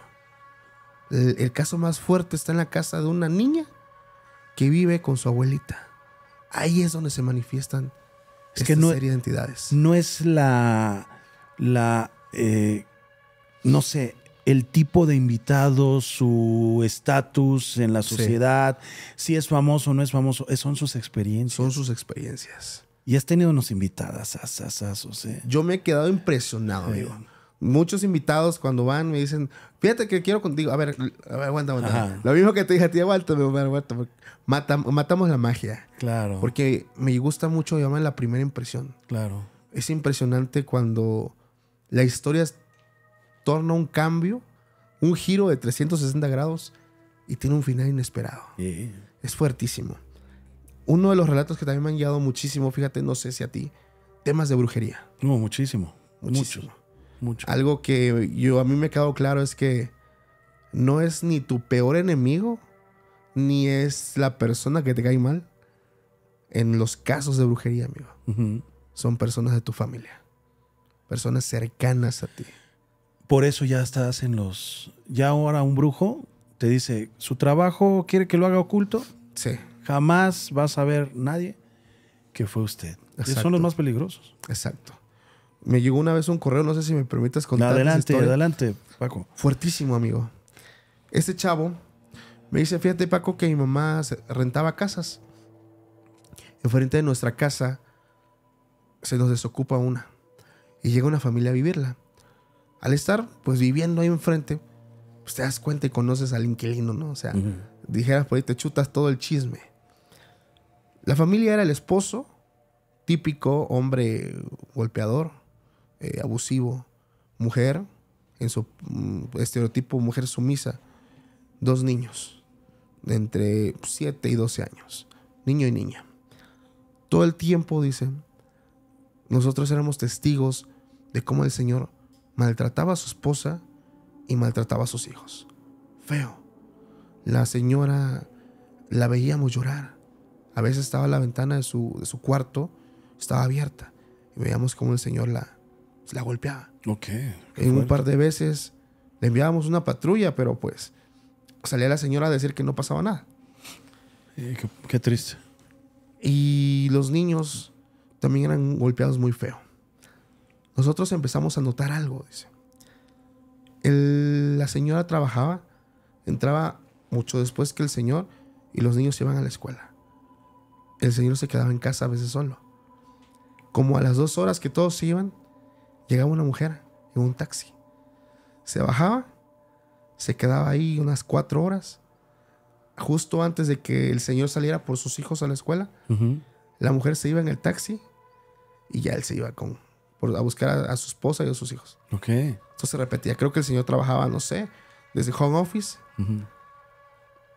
El, caso más fuerte está en la casa de una niña que vive con su abuelita. Ahí es donde se manifiestan es que no, de entidades. No es la, la eh, no sé, el tipo de invitado, su estatus en la sociedad, si es famoso o no es famoso, son sus experiencias. Son sus experiencias. Y has tenido unas invitadas, as, o sea. Eh. Yo me he quedado impresionado, amigo. Muchos invitados cuando van me dicen, fíjate que quiero contigo. A ver, aguanta, aguanta. Lo mismo que te dije a ti, aguanta, Mata, matamos la magia. Claro. Porque me gusta mucho llamar la primera impresión. Claro. Es impresionante cuando la historia torna un cambio, un giro de 360 grados y tiene un final inesperado. Es fuertísimo. Uno de los relatos que también me han guiado muchísimo, fíjate, no sé si a ti, temas de brujería. No, muchísimo. Muchísimo. Algo que yo a mí me quedó claro es que no es ni tu peor enemigo, ni es la persona que te cae mal. En los casos de brujería, amigo, son personas de tu familia, personas cercanas a ti. Por eso ya estás en los. Ya ahora un brujo te dice: su trabajo quiere que lo haga oculto. Sí. Jamás vas a ver nadie que fue usted. Son los más peligrosos. Exacto. Me llegó una vez un correo, no sé si me permitas contar. Adelante, adelante, Paco. Fuertísimo, amigo. Este chavo me dice, fíjate, Paco, que mi mamá rentaba casas. Enfrente de nuestra casa se nos desocupa una. Y llega una familia a vivirla. Al estar, pues, viviendo ahí enfrente, pues te das cuenta y conoces al inquilino, ¿no? O sea, dijeras por ahí, te chutas todo el chisme. La familia era el esposo, típico hombre golpeador, eh, abusivo, mujer, en su mm, estereotipo mujer sumisa, dos niños de entre 7 y 12 años, niño y niña. Todo el tiempo, dicen nosotros éramos testigos de cómo el Señor maltrataba a su esposa y maltrataba a sus hijos. Feo. La señora la veíamos llorar. A veces estaba la ventana de su, de su cuarto, estaba abierta. Y veíamos cómo el Señor la, pues, la golpeaba. Ok. En un par de veces le enviábamos una patrulla, pero pues salía la señora a decir que no pasaba nada. qué, triste. Y los niños también eran golpeados muy feo. Nosotros empezamos a notar algo, dice. la señora trabajaba, entraba mucho después que el señor y los niños iban a la escuela. El señor se quedaba en casa a veces solo. Como a las dos horas que todos iban, Llegaba una mujer en un taxi. Se bajaba, se quedaba ahí unas cuatro horas. Justo antes de que el señor saliera por sus hijos a la escuela, la mujer se iba en el taxi y ya él se iba con, a buscar a, su esposa y a sus hijos. Okay. Esto se repetía. Creo que el señor trabajaba, no sé, desde home office.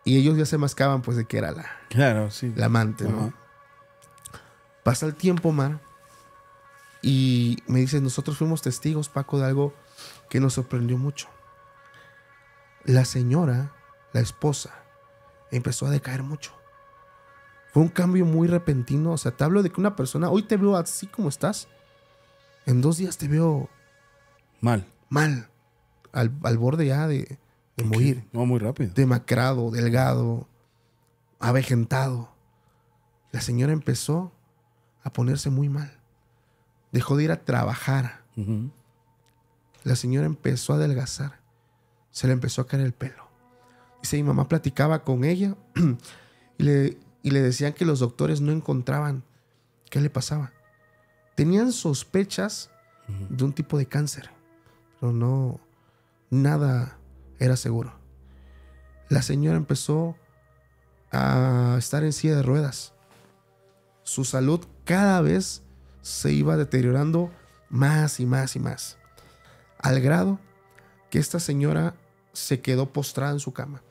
Y ellos ya se mascaban, pues, de que era la, claro, sí. la amante, ¿no? Pasa el tiempo, Mar. Y me dice, nosotros fuimos testigos, Paco, de algo que nos sorprendió mucho. La señora, la esposa, empezó a decaer mucho. Fue un cambio muy repentino. O sea, te hablo de que una persona, hoy te veo así como estás, en dos días te veo mal. Mal. Al, borde ya de, de morir. No, muy rápido. Demacrado, delgado, avejentado. La señora empezó a ponerse muy mal dejó de ir a trabajar. La señora empezó a adelgazar. Se le empezó a caer el pelo. Dice, mi mamá platicaba con ella y le, le decían que los doctores no encontraban qué le pasaba. Tenían sospechas de un tipo de cáncer, pero no, nada era seguro. La señora empezó a estar en silla de ruedas. Su salud cada vez se iba deteriorando más y más y más, al grado que esta señora se quedó postrada en su cama.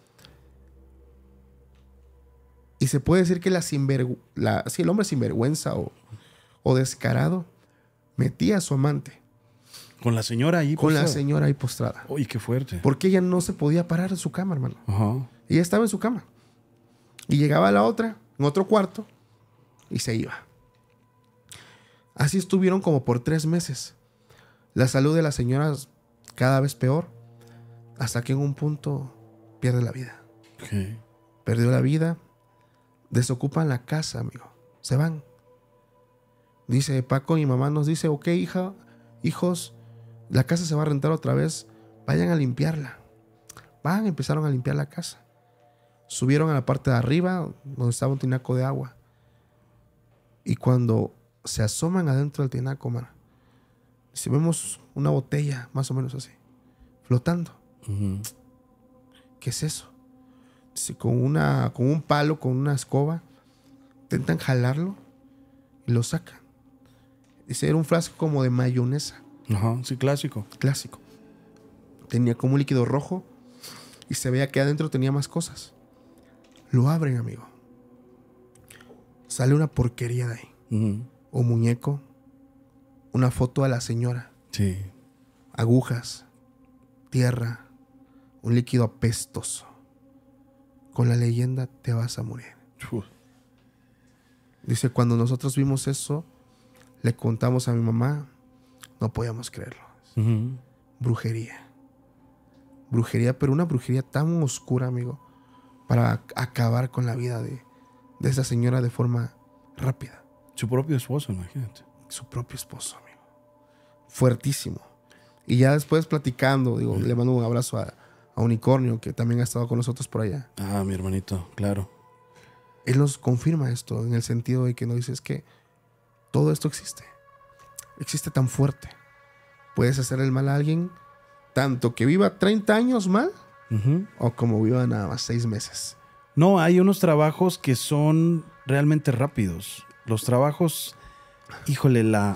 Y se puede decir que la la, el hombre sinvergüenza o, o descarado metía a su amante. Con la señora ahí postrada. la señora ahí postrada. Uy, qué fuerte. Porque ella no se podía parar en su cama, hermano. Ella estaba en su cama. Y llegaba a la otra, en otro cuarto, y se iba. Así estuvieron como por tres meses. La salud de las señoras cada vez peor, hasta que en un punto pierde la vida. Perdió la vida, desocupan la casa, amigo, se van. Dice Paco, y mamá nos dice, ok hija, hijos, la casa se va a rentar otra vez, vayan a limpiarla. Van, empezaron a limpiar la casa. Subieron a la parte de arriba, donde estaba un tinaco de agua. Y cuando se asoman adentro del tinaco, mano. si vemos una botella, más o menos así, flotando. ¿Qué es eso? Si con, una, con un palo, con una escoba, intentan jalarlo y lo sacan. Dice, era un frasco como de mayonesa. Ajá, sí, clásico. Clásico. Tenía como un líquido rojo y se veía que adentro tenía más cosas. Lo abren, amigo. Sale una porquería de ahí o muñeco, una foto a la señora. Sí. Agujas, tierra, un líquido apestoso. Con la leyenda te vas a morir. Dice, cuando nosotros vimos eso, le contamos a mi mamá, no podíamos creerlo. Brujería. Brujería, pero una brujería tan oscura, amigo, para acabar con la vida de esa señora de forma rápida. Su propio esposo, imagínate. Su propio esposo, amigo. Fuertísimo. Y ya después platicando, digo, le mando un abrazo a, Unicornio, que también ha estado con nosotros por allá. Ah, mi hermanito, claro. Él nos confirma esto en el sentido de que nos dices que todo esto existe. Existe tan fuerte. Puedes hacer el mal a alguien, tanto que viva 30 años mal o como viva nada más 6 meses. No, hay unos trabajos que son realmente rápidos. Los trabajos, híjole, la...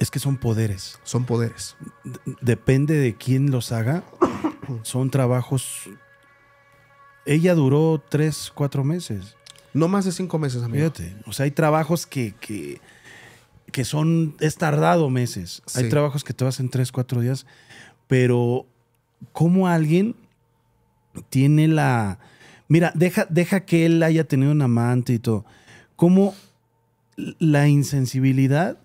Es que son poderes. Son poderes. depende de quién los haga. son trabajos... Ella duró tres, cuatro meses. No más de cinco meses, amigo. Fíjate. O sea, hay trabajos que, que, son... Es tardado meses. Hay trabajos que te vas en tres, cuatro días. Pero, ¿cómo alguien tiene la... Mira, deja, deja que él haya tenido un amante y todo. ¿Cómo la insensibilidad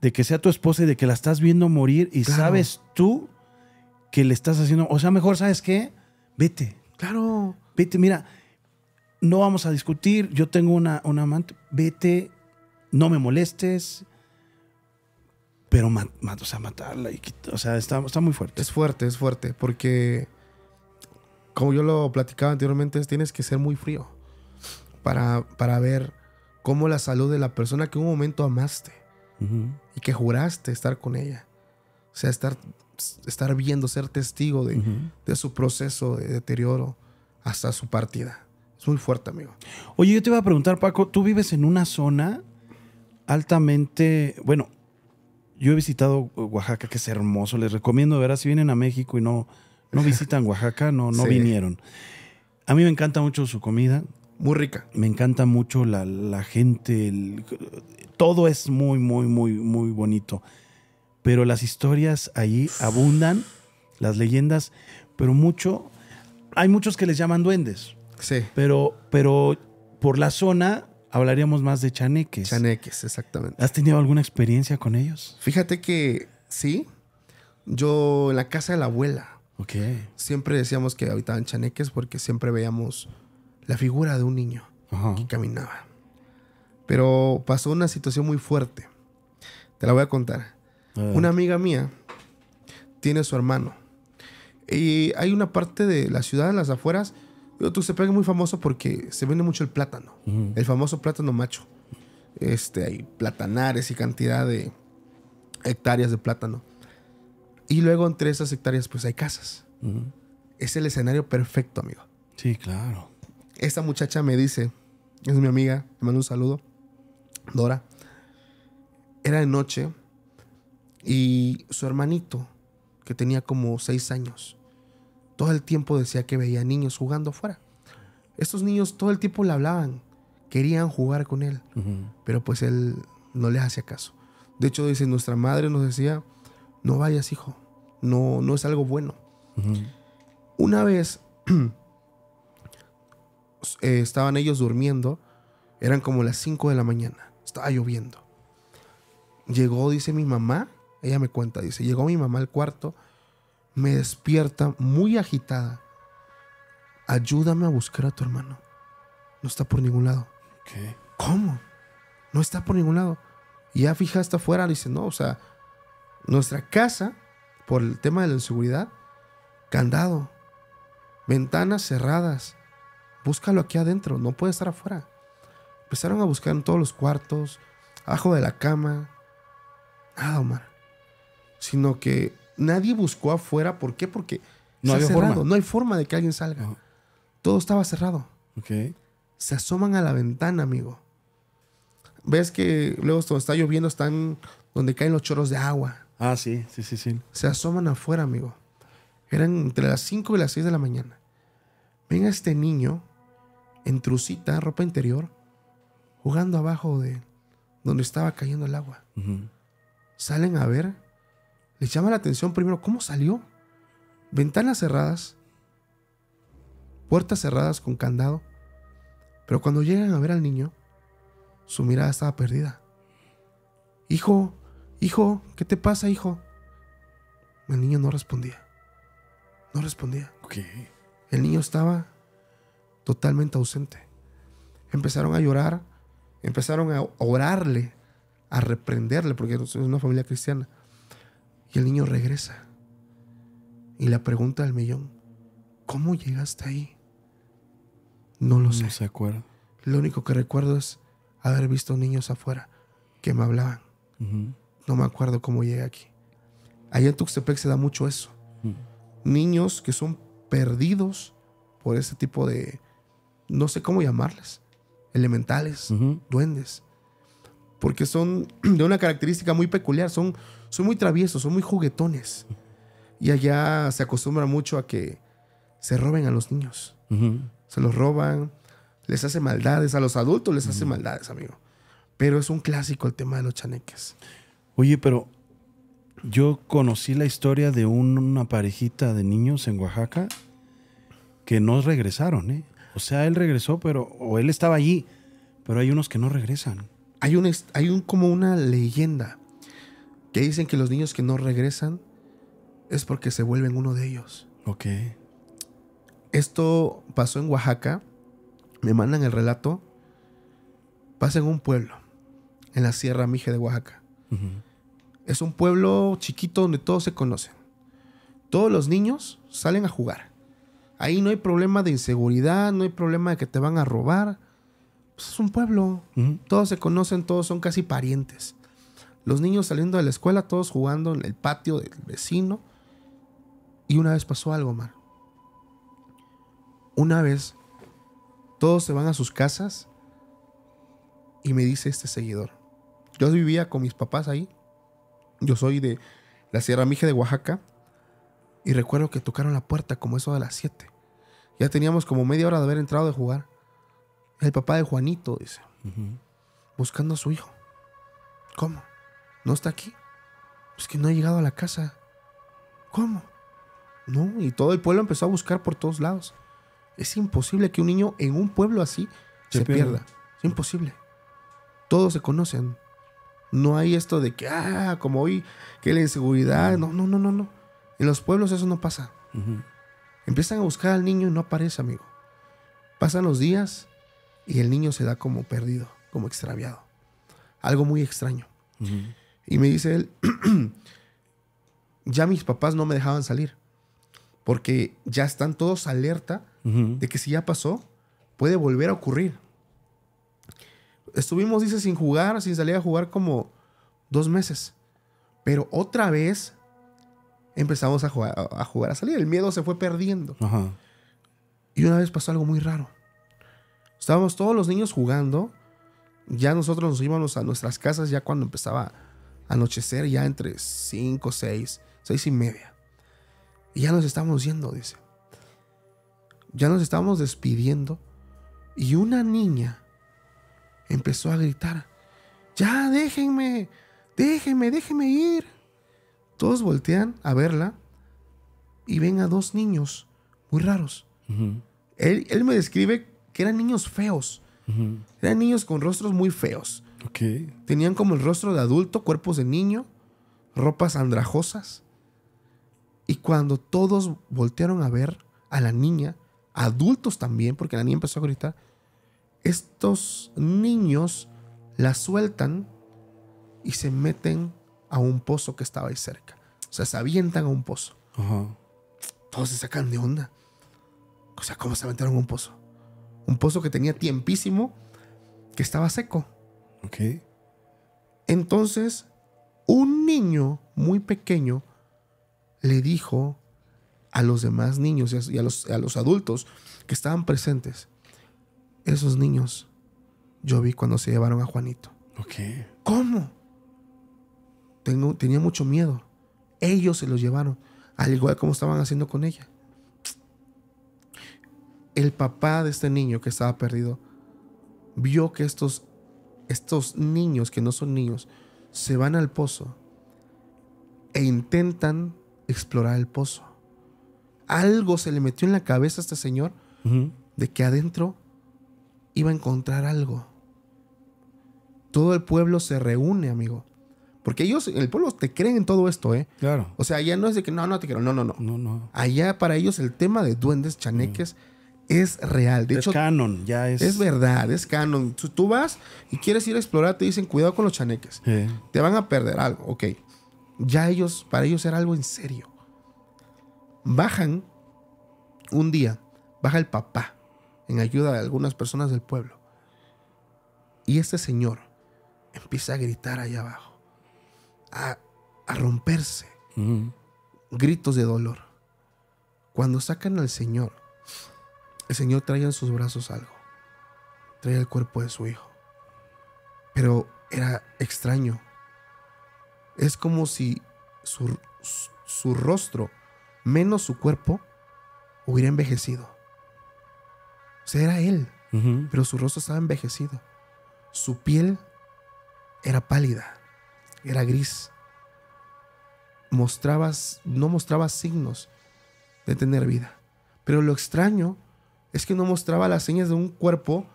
de que sea tu esposa y de que la estás viendo morir y sabes tú que le estás haciendo. O sea, mejor, ¿sabes qué? Vete. Claro. Vete, mira, no vamos a discutir. Yo tengo una, amante. Vete, no me molestes. Pero mat, o sea, matarla, y, o sea, está, está muy fuerte. Es fuerte, es fuerte, porque como yo lo platicaba anteriormente, tienes que ser muy frío para, para ver como la salud de la persona que en un momento amaste y que juraste estar con ella. O sea, estar, estar viendo, ser testigo de, su proceso de deterioro hasta su partida. Es muy fuerte, amigo. Oye, yo te iba a preguntar, Paco, tú vives en una zona altamente, bueno, yo he visitado Oaxaca, que es hermoso, les recomiendo, de verdad, si vienen a México y no, no visitan Oaxaca, no, no vinieron. A mí me encanta mucho su comida, muy rica. Me encanta mucho la, gente, todo es muy, muy, muy, muy bonito. Pero las historias ahí abundan, las leyendas, pero mucho, hay muchos que les llaman duendes. Sí. Pero, pero por la zona hablaríamos más de chaneques. Chaneques, exactamente. ¿Has tenido alguna experiencia con ellos? Fíjate que sí. Yo en la casa de la abuela. Ok. Siempre decíamos que habitaban chaneques porque siempre veíamos la figura de un niño que caminaba. Pero pasó una situación muy fuerte. Te la voy a contar. una amiga mía tiene su hermano. Y hay una parte de la ciudad, en las afueras, se pega muy famoso porque se vende mucho el plátano. El famoso plátano macho. Este, hay platanares y cantidad de hectáreas de plátano. Y luego entre esas hectáreas, pues hay casas. Es el escenario perfecto, amigo. Sí, claro. Esta muchacha me dice, es mi amiga, le mando un saludo, Dora. Era de noche y su hermanito, que tenía como seis años, todo el tiempo decía que veía niños jugando afuera. Estos niños todo el tiempo le hablaban, querían jugar con él, pero pues él no les hacía caso. De hecho, dice, nuestra madre nos decía, no vayas, hijo, no, no es algo bueno. Una vez Eh, estaban ellos durmiendo. Eran como las 5 de la mañana. Estaba lloviendo. Llegó, dice mi mamá. Ella me cuenta, dice, llegó mi mamá al cuarto. Me despierta muy agitada. Ayúdame a buscar a tu hermano. No está por ningún lado. ¿Qué? ¿Cómo? No está por ningún lado. Y ya fija hasta afuera, dice, no, o sea, nuestra casa, por el tema de la inseguridad, candado, ventanas cerradas, búscalo aquí adentro, no puede estar afuera. Empezaron a buscar en todos los cuartos, abajo de la cama. Nada, Omar. Sino que nadie buscó afuera. ¿Por qué? Porque no, había Forma. no hay forma de que alguien salga. Todo estaba cerrado. Okay. Se asoman a la ventana, amigo. Ves que luego cuando está lloviendo están donde caen los chorros de agua. Ah, sí, sí, sí, sí. Se asoman afuera, amigo. Eran entre las 5 y las 6 de la mañana. Ven este niño en trucita, ropa interior, jugando abajo de donde estaba cayendo el agua. Salen a ver, les llama la atención primero cómo salió. Ventanas cerradas, puertas cerradas con candado, pero cuando llegan a ver al niño, su mirada estaba perdida. Hijo, hijo, ¿qué te pasa, hijo? El niño no respondía. No respondía. El niño estaba totalmente ausente. Empezaron a llorar, empezaron a orarle, a reprenderle, porque es una familia cristiana. Y el niño regresa. Y la pregunta del millón, ¿cómo llegaste ahí? No lo sé. No se acuerda. Lo único que recuerdo es haber visto niños afuera que me hablaban. No me acuerdo cómo llegué aquí. Allá en Tuxtepec se da mucho eso. Niños que son perdidos por ese tipo de, no sé cómo llamarles, elementales, duendes, porque son de una característica muy peculiar, son, son muy traviesos, son muy juguetones. Y allá se acostumbra mucho a que se roben a los niños, se los roban, les hace maldades, a los adultos les hace maldades, amigo. Pero es un clásico el tema de los chaneques. Oye, pero yo conocí la historia de una parejita de niños en Oaxaca que no regresaron, ¿eh? O sea, él regresó, pero, o él estaba allí, pero hay unos que no regresan. Hay un, hay un, como una leyenda que dicen que los niños que no regresan es porque se vuelven uno de ellos. Ok. Esto pasó en Oaxaca. Me mandan el relato. Pasa en un pueblo, en la Sierra Mije de Oaxaca. Es un pueblo chiquito donde todos se conocen. Todos los niños salen a jugar. Ahí no hay problema de inseguridad, no hay problema de que te van a robar. Pues, es un pueblo. Todos se conocen, todos son casi parientes. Los niños saliendo de la escuela, todos jugando en el patio del vecino. Y una vez pasó algo, mal. Una vez, todos se van a sus casas y me dice este seguidor. Yo vivía con mis papás ahí. Yo soy de la Sierra Mija de Oaxaca. Y recuerdo que tocaron la puerta como eso de las 7. Ya teníamos como media hora de haber entrado de jugar. El papá de Juanito, dice, buscando a su hijo. ¿Cómo? ¿No está aquí? Pues que no ha llegado a la casa. ¿Cómo? No, y todo el pueblo empezó a buscar por todos lados. Es imposible que un niño en un pueblo así se, pierda. Es imposible. Todos se conocen. No hay esto de que, ah, como hoy, que la inseguridad. No, no, no, no, no. En los pueblos eso no pasa. Empiezan a buscar al niño y no aparece, amigo. Pasan los días y el niño se da como perdido, como extraviado. Algo muy extraño. Y me dice él, ya mis papás no me dejaban salir, porque ya están todos alerta de que si ya pasó, puede volver a ocurrir. Estuvimos, dice, sin jugar, sin salir a jugar como dos meses. Pero otra vez empezamos a jugar, a salir. El miedo se fue perdiendo. Y una vez pasó algo muy raro. Estábamos todos los niños jugando. Ya nosotros nos íbamos a nuestras casas ya cuando empezaba a anochecer, ya entre 5, 6, 6 y media. Y ya nos estábamos yendo, dice. Ya nos estábamos despidiendo. Y una niña empezó a gritar, ya déjenme, déjenme, déjenme ir. Todos voltean a verla y ven a dos niños muy raros. él, me describe que eran niños feos. Eran niños con rostros muy feos. Tenían como el rostro de adulto, cuerpos de niño, ropas andrajosas. Y cuando todos voltearon a ver a la niña, adultos también, porque la niña empezó a gritar, estos niños la sueltan y se meten a un pozo que estaba ahí cerca. O sea, se avientan a un pozo. Todos se sacan de onda. O sea, ¿cómo se aventaron a un pozo? Un pozo que tenía tiempísimo, que estaba seco. Ok. Entonces, un niño muy pequeño le dijo a los demás niños y a los, a los adultos que estaban presentes, esos niños yo vi cuando se llevaron a Juanito. Ok. ¿Cómo? tenía mucho miedo. Ellos se los llevaron, al igual como estaban haciendo con ella. El papá de este niño que estaba perdido vio que estos, estos niños, que no son niños, se van al pozo e intentan explorar el pozo. Algo se le metió en la cabeza a este señor de que adentro iba a encontrar algo. Todo el pueblo se reúne, amigo. Porque ellos, el pueblo, te creen en todo esto, ¿eh? Claro. O sea, ya no es de que no, no te quiero, no, no, no. No, no. Allá para ellos el tema de duendes, chaneques, es real. es canon, ya es. Es verdad, es canon. Tú, vas y quieres ir a explorar, te dicen cuidado con los chaneques. Te van a perder algo, ok. Ya ellos, para ellos era algo en serio. Bajan un día, baja el papá en ayuda de algunas personas del pueblo. Y este señor empieza a gritar allá abajo a, romperse. Gritos de dolor. Cuando sacan al Señor, el Señor trae en sus brazos algo. Trae el cuerpo de su hijo. Pero era extraño. Es como si su, rostro, menos su cuerpo, hubiera envejecido. O sea, era él, pero su rostro estaba envejecido. Su piel era pálida era gris. Mostrabas, no mostraba signos de tener vida. Pero lo extraño es que no mostraba las señas de un cuerpo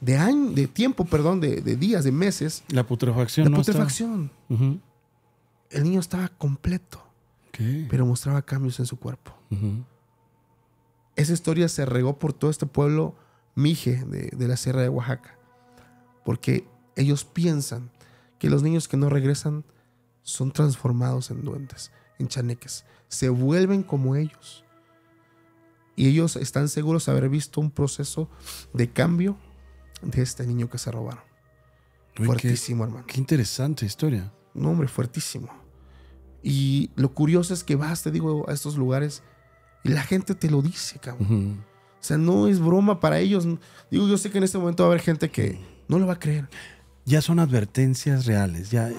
de de tiempo, perdón, de, días, de meses. La putrefacción. La putrefacción. El niño estaba completo, pero mostraba cambios en su cuerpo. Esa historia se regó por todo este pueblo mije de, de la Sierra de Oaxaca, porque ellos piensan que los niños que no regresan son transformados en duendes, en chaneques, se vuelven como ellos. Y ellos están seguros de haber visto un proceso de cambio de este niño que se robaron. fuertísimo, hermano. Qué interesante historia. No, hombre, fuertísimo. Y lo curioso es que vas, te digo, a estos lugares y la gente te lo dice, cabrón. O sea, no es broma para ellos. Digo, yo sé que en este momento va a haber gente que no lo va a creer ya son advertencias reales. Ya,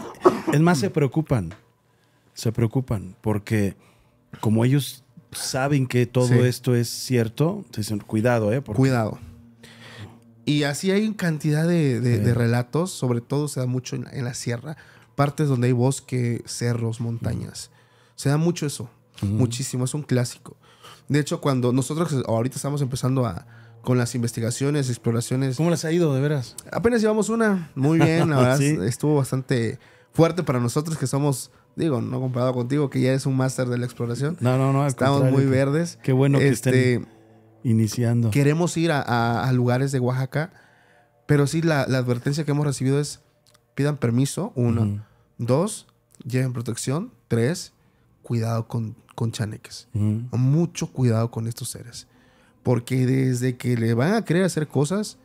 es más, se preocupan. Se preocupan porque como ellos saben que todo esto es cierto, dicen, cuidado, ¿eh? Cuidado. Y así hay cantidad de, relatos, sobre todo se da mucho en, la sierra, partes donde hay bosque, cerros, montañas. Se da mucho eso, muchísimo, es un clásico. De hecho, cuando nosotros ahorita estamos empezando a, con las investigaciones, exploraciones. ¿Cómo les ha ido, de veras? Apenas llevamos una. Muy bien, la verdad. Estuvo bastante fuerte para nosotros que somos, digo, no comparado contigo, que ya es un máster de la exploración. No, no, no. Estamos muy verdes. Qué bueno que estén este, iniciando. Queremos ir a, lugares de Oaxaca, pero sí, la, advertencia que hemos recibido es pidan permiso, uno. Dos, lleven protección. Tres, cuidado con, con chaneques. Mucho cuidado con estos seres. Porque desde que le van a querer hacer cosas,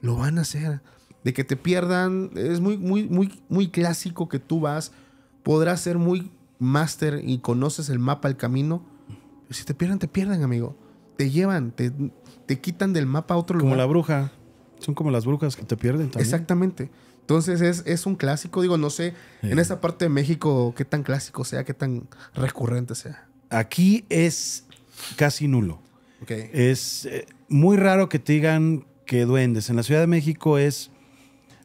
lo van a hacer. De que te pierdan, es muy, muy, muy, muy clásico que tú vas, podrás ser muy máster y conoces el mapa, el camino. Si te pierden, te pierden, amigo. Te llevan, te, quitan del mapa a otro lugar. Como la bruja. Son como las brujas que te pierden también. Exactamente. Entonces es, un clásico. Digo, no sé, en eh. esa parte de México, qué tan clásico sea, qué tan recurrente sea. Aquí es casi nulo. Es eh, muy raro que te digan que duendes. En la Ciudad de México es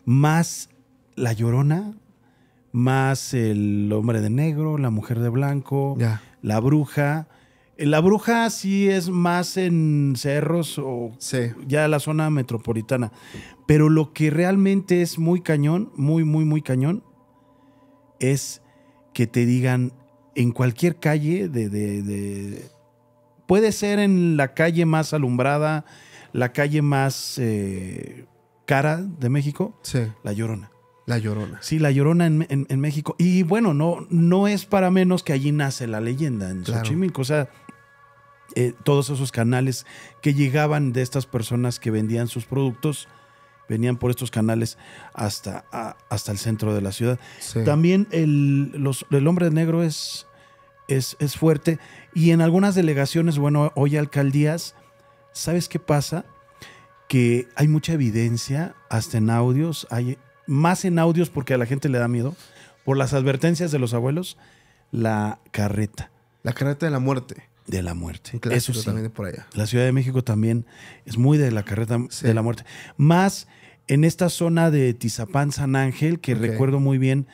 más la llorona, más el hombre de negro, la mujer de blanco, la bruja. Eh, la bruja sí es más en cerros o ya la zona metropolitana. Pero lo que realmente es muy cañón, muy, muy, muy cañón, es que te digan en cualquier calle de puede ser en la calle más alumbrada, la calle más eh, cara de México, sí. La Llorona. La Llorona. Sí, La Llorona en, México. Y bueno, no, no es para menos que allí nace la leyenda, en O sea, eh, todos esos canales que llegaban de estas personas que vendían sus productos, venían por estos canales hasta, hasta el centro de la ciudad. También el, hombre negro es, es, es fuerte y en algunas delegaciones, bueno, hoy alcaldías, ¿sabes qué pasa? Que hay mucha evidencia, hasta en audios, hay más en audios porque a la gente le da miedo, por las advertencias de los abuelos, la carreta. La carreta de la muerte. De la muerte. Eso por allá. La Ciudad de México también es muy de la carreta de la muerte. Más en esta zona de Tizapán, San Ángel, que recuerdo muy bien,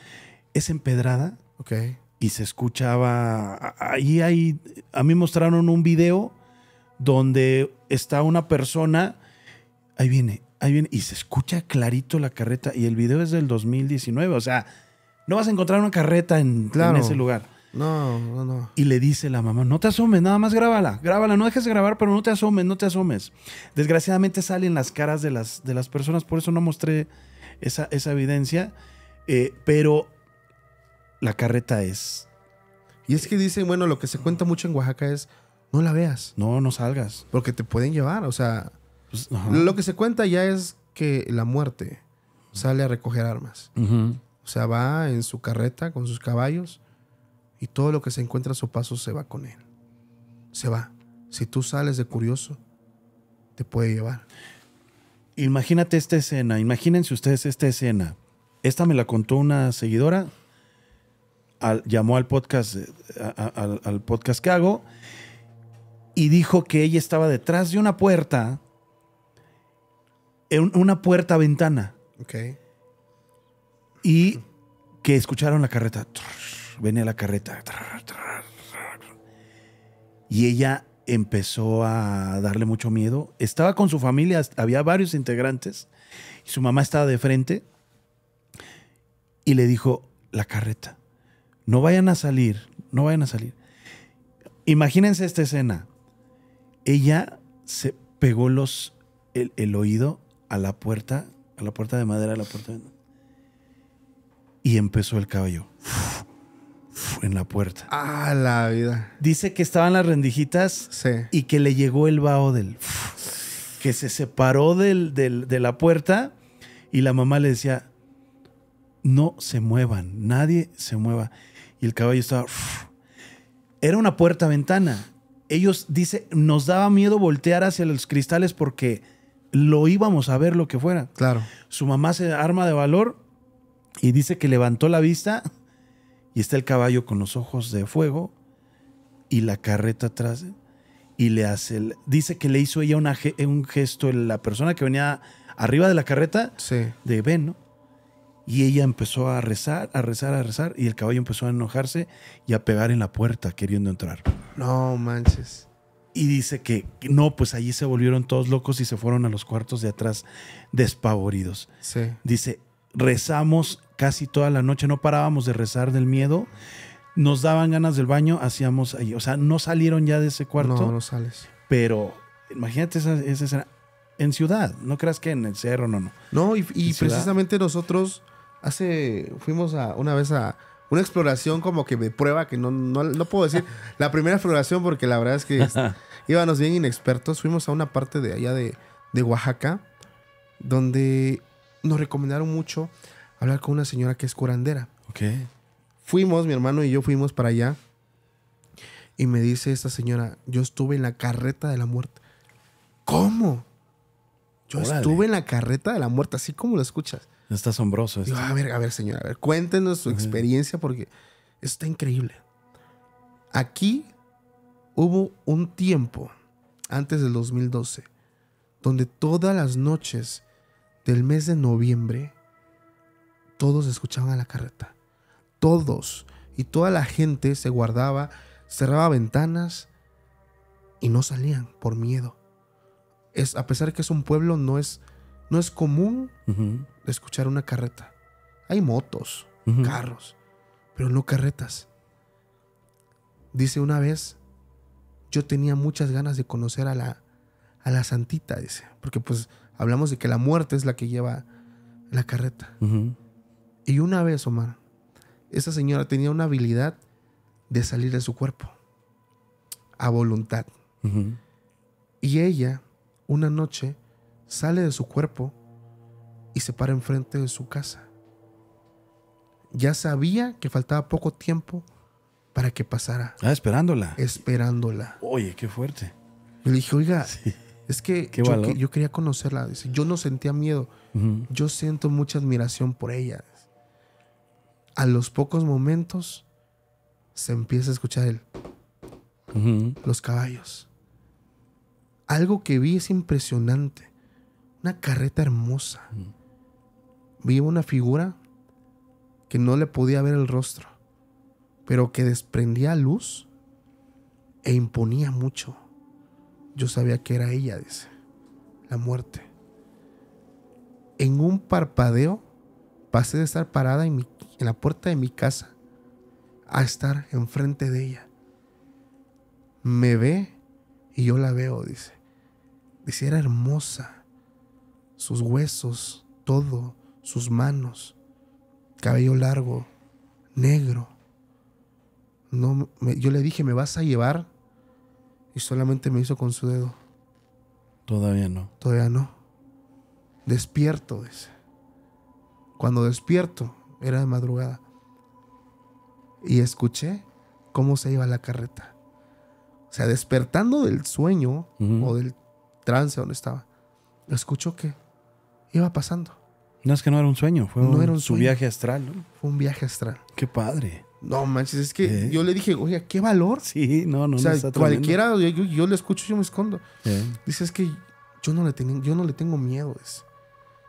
es empedrada. Ok y se escuchaba. Ahí, hay a mí mostraron un video donde está una persona. Ahí viene, ahí viene, y se escucha clarito la carreta. Y el video es del 2019, o sea, no vas a encontrar una carreta en, en ese lugar. No, no, no. Y le dice la mamá, no te asomes, nada más grábala, grábala, no dejes de grabar, pero no te asomes, no te asomes. Desgraciadamente salen las caras de las, de las personas, por eso no mostré esa, evidencia, eh, pero la carreta es. Y es que dicen, bueno, lo que se cuenta mucho en Oaxaca es, no la veas. No, no salgas. Porque te pueden llevar, o sea, pues, lo que se cuenta ya es que la muerte sale a recoger armas. O sea, va en su carreta con sus caballos y todo lo que se encuentra a su paso se va con él. Se va. Si tú sales de curioso, te puede llevar. Imagínate esta escena, imagínense ustedes esta escena. Esta me la contó una seguidora llamó al podcast, eh, al, podcast que hago, y dijo que ella estaba detrás de una puerta, en una puerta ventana. Y que escucharon la carreta. Venía la carreta. Y ella empezó a darle mucho miedo. Estaba con su familia, había varios integrantes. su mamá estaba de frente. Y le dijo, la carreta. No vayan a salir, no vayan a salir. Imagínense esta escena. Ella se pegó los, el, oído a la puerta, a la puerta de madera, a la puerta de... Y empezó el caballo. En la puerta. Ah, la vida. Dice que estaban las rendijitas y que le llegó el vaho del... Que se separó del, de la puerta y la mamá le decía, no se muevan, nadie se mueva. Y el caballo estaba... Era una puerta-ventana. Ellos, dice, nos daba miedo voltear hacia los cristales porque lo íbamos a ver lo que fuera. Claro. Su mamá se arma de valor y dice que levantó la vista y está el caballo con los ojos de fuego y la carreta atrás. Y le hace, dice que le hizo ella un gesto, la persona que venía arriba de la carreta, de ven, ¿no? Y ella empezó a rezar, a rezar, a rezar, y el caballo empezó a enojarse y a pegar en la puerta queriendo entrar. No manches. Y dice que no, pues allí se volvieron todos locos y se fueron a los cuartos de atrás despavoridos. Sí. Dice, rezamos casi toda la noche, no parábamos de rezar del miedo. Nos daban ganas del baño, hacíamos ahí. O sea, no salieron ya de ese cuarto. No, no sales. Pero imagínate esa, esa escena en ciudad, no creas que en el cerro, no, no. No, y precisamente nosotros hace, fuimos a una vez a una exploración como que me prueba que no, puedo decir la primera exploración porque la verdad es que íbamos bien inexpertos. Fuimos a una parte de allá de, de Oaxaca donde nos recomendaron mucho hablar con una señora que es curandera. Ok. Fuimos, mi hermano y yo fuimos para allá. Y me dice esta señora, yo estuve en la carreta de la muerte. ¿Cómo? Yo estuve en la carreta de la muerte, así como lo escuchas. Está asombroso a ver, a ver, señora, a ver, cuéntenos su experiencia porque está increíble. Aquí hubo un tiempo antes del 2012 donde todas las noches del mes de noviembre todos escuchaban a la carreta. Todos y toda la gente se guardaba, cerraba ventanas y no salían por miedo es, a pesar de que es un pueblo, no es, no es común escuchar una carreta. Hay motos, carros, pero no carretas. Dice una vez, yo tenía muchas ganas de conocer a la, a la santita, dice, porque pues hablamos de que la muerte es la que lleva la carreta. Y una vez, Omar, esa señora tenía una habilidad de salir de su cuerpo a voluntad. Y ella una noche sale de su cuerpo y se para enfrente de su casa. Ya sabía que faltaba poco tiempo para que pasara. Ah, esperándola. Esperándola. Oye, qué fuerte. Le dije, oiga, es que yo, quería conocerla. Dice, yo no sentía miedo. Yo siento mucha admiración por ella. A los pocos momentos se empieza a escuchar el, los caballos algo que vi es impresionante. Una carreta hermosa. Vi una figura que no le podía ver el rostro, pero que desprendía luz e imponía mucho. Yo sabía que era ella, dice, la muerte. En un parpadeo pasé de estar parada en la puerta de mi casa a estar enfrente de ella. Me ve y yo la veo, dice era hermosa, sus huesos, todo, sus manos, cabello largo, negro. No, yo le dije, ¿me vas a llevar? Y solamente me hizo con su dedo. Todavía no. Todavía no. Despierto, Cuando despierto, era de madrugada. Y escuché cómo se iba la carreta. O sea, despertando del sueño o del trance donde estaba, escuchó que iba pasando. No, es que no era un sueño, fue un, era viaje astral, ¿no? Fue un viaje astral. Qué padre. No manches, es que ¿Eh? yo le dije, oye, qué valor. Sí, no, no. O sea, cualquiera, yo, le escucho, yo me escondo. ¿Eh? Dice, es que yo no le, tengo, yo no le tengo miedo. Es.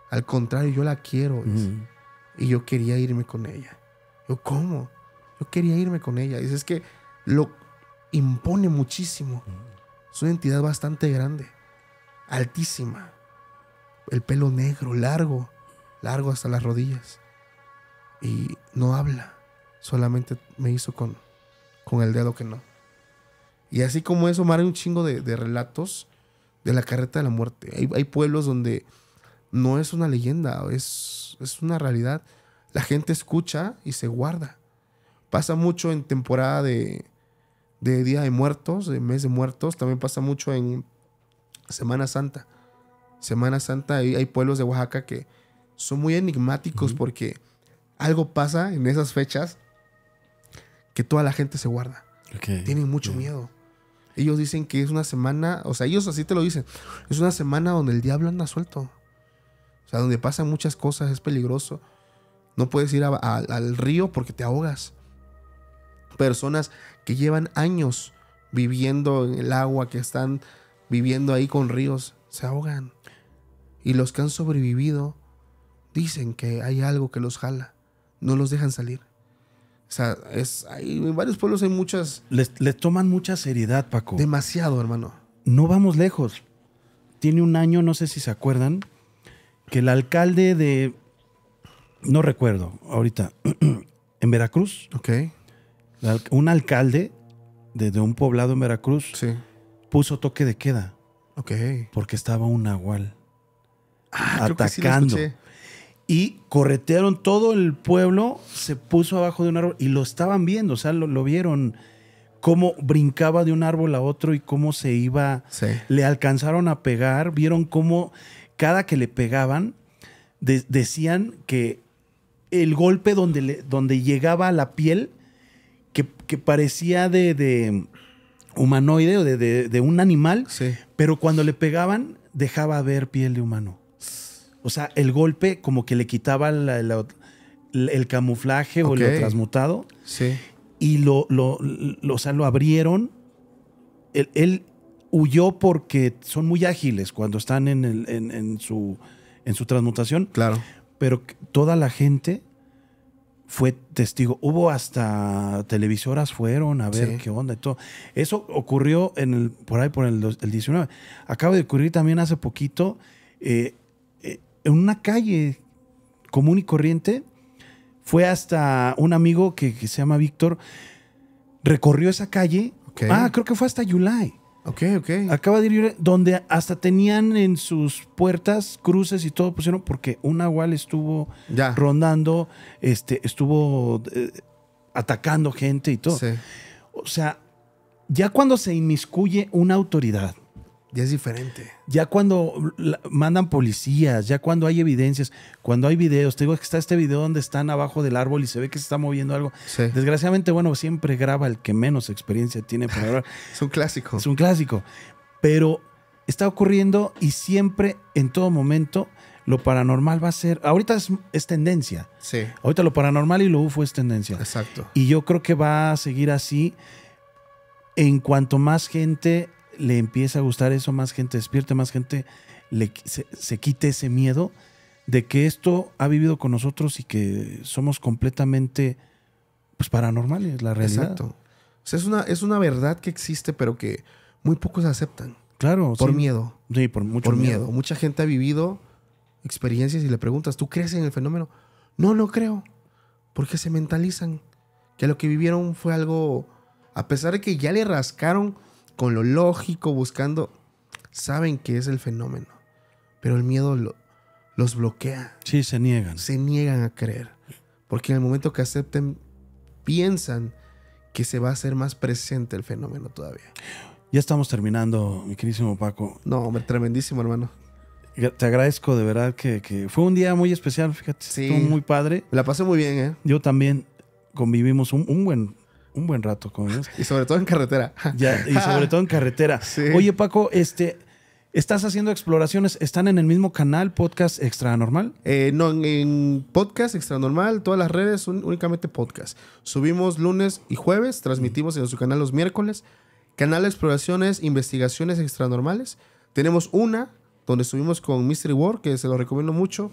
Al contrario, yo la quiero. Y yo quería irme con ella. Yo, ¿cómo? Yo quería irme con ella. Dice, es que lo impone muchísimo. su identidad Es entidad bastante grande altísima, el pelo negro, largo, largo hasta las rodillas. Y no habla, solamente me hizo con, con el dedo que no. Y así como eso, mar un chingo de, relatos de la carreta de la muerte. Hay, pueblos donde no es una leyenda, es, es una realidad. La gente escucha y se guarda. Pasa mucho en temporada de, de Día de Muertos, de Mes de Muertos. También pasa mucho en Semana Santa. Semana Santa, hay, pueblos de Oaxaca que son muy enigmáticos porque algo pasa en esas fechas que toda la gente se guarda. Tienen mucho miedo. Ellos dicen que es una semana, o sea, ellos así te lo dicen, es una semana donde el diablo anda suelto. O sea, donde pasan muchas cosas, es peligroso. No puedes ir al río porque te ahogas. Personas que llevan años viviendo en el agua, que están viviendo ahí con ríos se ahogan. Y los que han sobrevivido dicen que hay algo que los jala, no los dejan salir. O sea, es, hay, en varios pueblos hay muchas... Les, toman mucha seriedad, Paco. Demasiado, hermano. No vamos lejos. Tiene un año, no sé si se acuerdan, que el alcalde de... No recuerdo, ahorita, en Veracruz. Ok. Un alcalde de, de un poblado en Veracruz. Sí puso toque de queda. Ok. Porque estaba un nahual ah, atacando. y corretearon todo el pueblo, se puso abajo de un árbol y lo estaban viendo, o sea, lo, vieron cómo brincaba de un árbol a otro y cómo se iba, sí. le alcanzaron a pegar, vieron cómo cada que le pegaban, decían que el golpe donde, le, donde llegaba a la piel, que, que parecía de, de, humanoide o de, un animal, pero cuando le pegaban dejaba ver piel de humano. O sea, el golpe como que le quitaba el camuflaje o lo transmutado. Sí. Y lo, lo, abrieron. Él, huyó porque son muy ágiles cuando están en, su, en su transmutación. Claro. Pero toda la gente fue testigo. Hubo hasta televisoras fueron a ver qué onda y todo. Eso ocurrió en el, por ahí por el, el 19. Acaba de ocurrir también hace poquito eh, eh, en una calle común y corriente. Fue hasta un amigo que, se llama Víctor, recorrió esa calle. Ah, creo que fue hasta July Ok, ok. Acaba de ir donde hasta tenían en sus puertas cruces y todo pusieron porque un nahual estuvo rondando, este, estuvo eh, atacando gente y todo. O sea, ya cuando se inmiscuye una autoridad ya es diferente. Ya cuando mandan policías, ya cuando hay evidencias, cuando hay videos, te digo que está este video donde están abajo del árbol y se ve que se está moviendo algo. Desgraciadamente, bueno, siempre graba el que menos experiencia tiene para es un clásico. Es un clásico. Pero está ocurriendo y siempre, en todo momento, lo paranormal va a ser. Ahorita es, es, tendencia. Sí. Ahorita lo paranormal y lo UFO es tendencia. Exacto. Y yo creo que va a seguir así en cuanto más gente le empieza a gustar eso, más gente despierte, más gente se, quite ese miedo de que esto ha vivido con nosotros y que somos completamente pues, paranormales, la realidad. Exacto. es, una, es una verdad que existe, pero que muy pocos aceptan. Claro. Por miedo. Sí, por mucho miedo. Mucha gente ha vivido experiencias y le preguntas, ¿tú crees en el fenómeno? No, no creo. Porque se mentalizan que lo que vivieron fue algo, a pesar de que ya le rascaron con lo lógico, buscando, saben que es el fenómeno, pero el miedo los bloquea. Sí, se niegan. Se niegan a creer, porque en el momento que acepten, piensan que se va a hacer más presente el fenómeno todavía. Ya estamos terminando, mi querísimo Paco. No, hombre, tremendísimo, hermano. Te agradezco de verdad que, fue un día muy especial, fíjate. Estuvo muy padre. La pasé muy bien, ¿eh? Yo también convivimos un buen un buen rato con ellos. Y sobre todo en carretera. y sobre todo en carretera. Oye, Paco, este, ¿estás haciendo exploraciones? ¿Están en el mismo canal, Podcast Extra Normal? Eh, no, en, Podcast Extra Normal, todas las redes, son únicamente podcast. Subimos lunes y jueves, transmitimos en su canal los miércoles. Canal de Exploraciones, Investigaciones extra normales Tenemos una donde subimos con Mystery War, que se lo recomiendo mucho.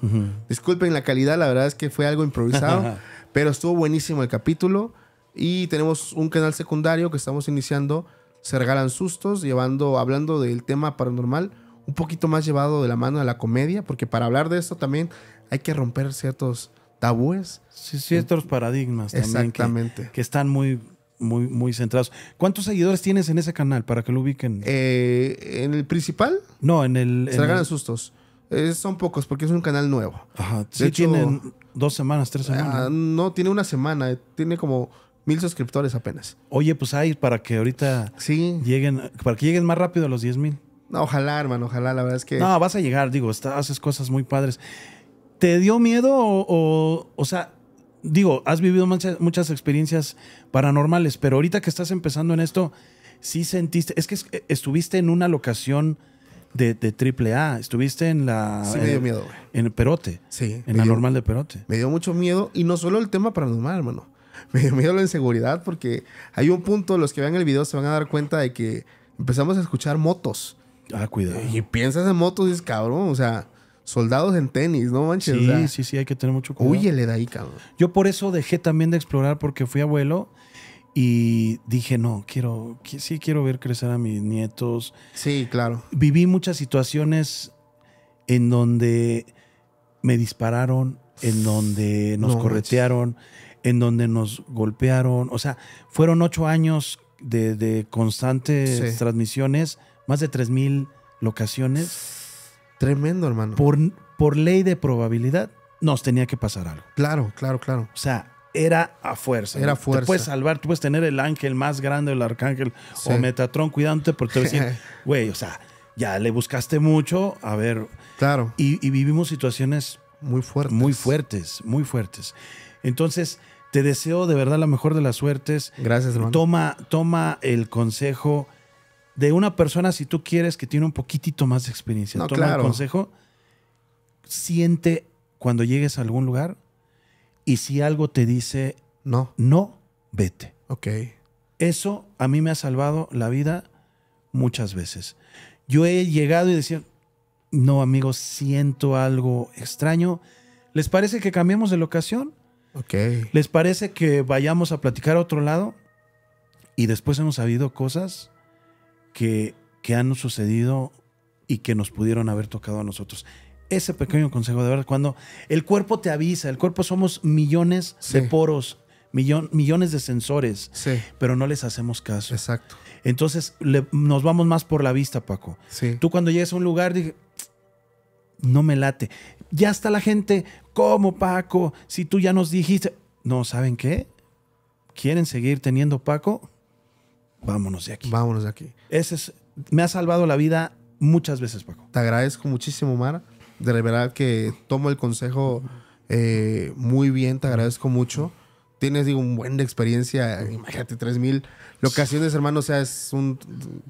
Disculpen la calidad, la verdad es que fue algo improvisado, pero estuvo buenísimo el capítulo. Y tenemos un canal secundario que estamos iniciando, Se Regalan Sustos, llevando, hablando del tema paranormal, un poquito más llevado de la mano a la comedia, porque para hablar de esto también hay que romper ciertos tabúes. Sí, ciertos paradigmas también. Exactamente. Que, están muy, muy, muy centrados. ¿Cuántos seguidores tienes en ese canal para que lo ubiquen? Eh, ¿En el principal? No, en el. Se regalan sustos. Eh, son pocos porque es un canal nuevo. Ajá. sí, tienen dos semanas, tres ah, semanas. no, tiene una semana. Eh, tiene como mil suscriptores apenas. Oye, pues hay para que ahorita sí. lleguen, para que lleguen más rápido a los 10 mil. No, ojalá, hermano, ojalá, la verdad es que. No, vas a llegar, digo, haces cosas muy padres. ¿Te dio miedo o, o, sea, digo, has vivido muchas, experiencias paranormales, pero ahorita que estás empezando en esto, sí sentiste, es que estuviste en una locación de, de AAA, estuviste en la... Sí, me dio miedo, En el Perote. Sí. En la normal de Perote. Me dio mucho miedo y no solo el tema paranormal, hermano. me dio miedo la inseguridad porque hay un punto, los que vean el video se van a dar cuenta de que empezamos a escuchar motos. Ah, cuidado. Y piensas en motos y cabrón, o sea, soldados en tenis, no manches. Sí, sí, sí, hay que tener mucho cuidado. Huyele de ahí, cabrón. Yo por eso dejé también de explorar porque fui abuelo y dije, no, quiero, sí quiero ver crecer a mis nietos. Sí, claro. Viví muchas situaciones en donde me dispararon, en donde nos corretearon en donde nos golpearon. O sea, fueron ocho años de, constantes transmisiones, más de tres mil locaciones. Tremendo, hermano. Por, por ley de probabilidad, nos tenía que pasar algo. Claro, claro, claro. O sea, era a fuerza. Era a fuerza. puedes salvar, tú puedes tener el ángel más grande, el arcángel o Metatron cuidándote porque te decían, güey, o sea, ya le buscaste mucho, a ver. Claro. y, vivimos situaciones muy fuertes. Muy fuertes, muy fuertes. Entonces, te deseo de verdad la mejor de las suertes. Gracias, hermano. Toma, toma el consejo de una persona, si tú quieres, que tiene un poquitito más de experiencia. toma el consejo. Siente cuando llegues a algún lugar y si algo te dice no, no vete. Ok. Eso a mí me ha salvado la vida muchas veces. Yo he llegado y decía, no amigos, siento algo extraño. ¿Les parece que cambiemos de locación? ¿Les parece que vayamos a platicar a otro lado? Y después hemos habido cosas que, han sucedido y que nos pudieron haber tocado a nosotros ese pequeño consejo, de verdad, cuando el cuerpo te avisa, el cuerpo somos millones de poros, millones de sensores, pero no les hacemos caso. Exacto. Entonces nos vamos más por la vista, Paco. Tú cuando llegas a un lugar, dije, no me late. Ya está la gente ¿Cómo, Paco? Si tú ya nos dijiste. No, ¿saben qué? ¿Quieren seguir teniendo Paco? Vámonos de aquí. Vámonos de aquí. Ese es, me ha salvado la vida muchas veces, Paco. Te agradezco muchísimo, Mar. De verdad que tomo el consejo eh, muy bien, te agradezco mucho. Tienes, digo, un buen de experiencia. Imagínate, 3000 locaciones, hermano. O sea, es un.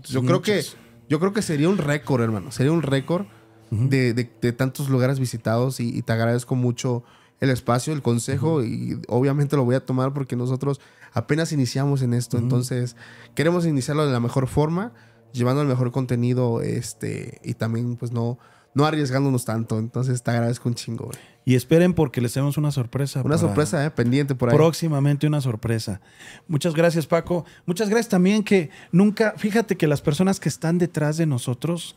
Yo creo que. Yo creo que sería un récord, hermano. Sería un récord de, tantos lugares visitados y, te agradezco mucho el espacio, el consejo y obviamente lo voy a tomar porque nosotros apenas iniciamos en esto, entonces queremos iniciarlo de la mejor forma, llevando el mejor contenido este y también pues no no arriesgándonos tanto. Entonces te agradezco un chingo, Y esperen porque les tenemos una sorpresa. Una sorpresa, eh, pendiente por ahí. Próximamente una sorpresa. Muchas gracias, Paco. Muchas gracias también que nunca, fíjate que las personas que están detrás de nosotros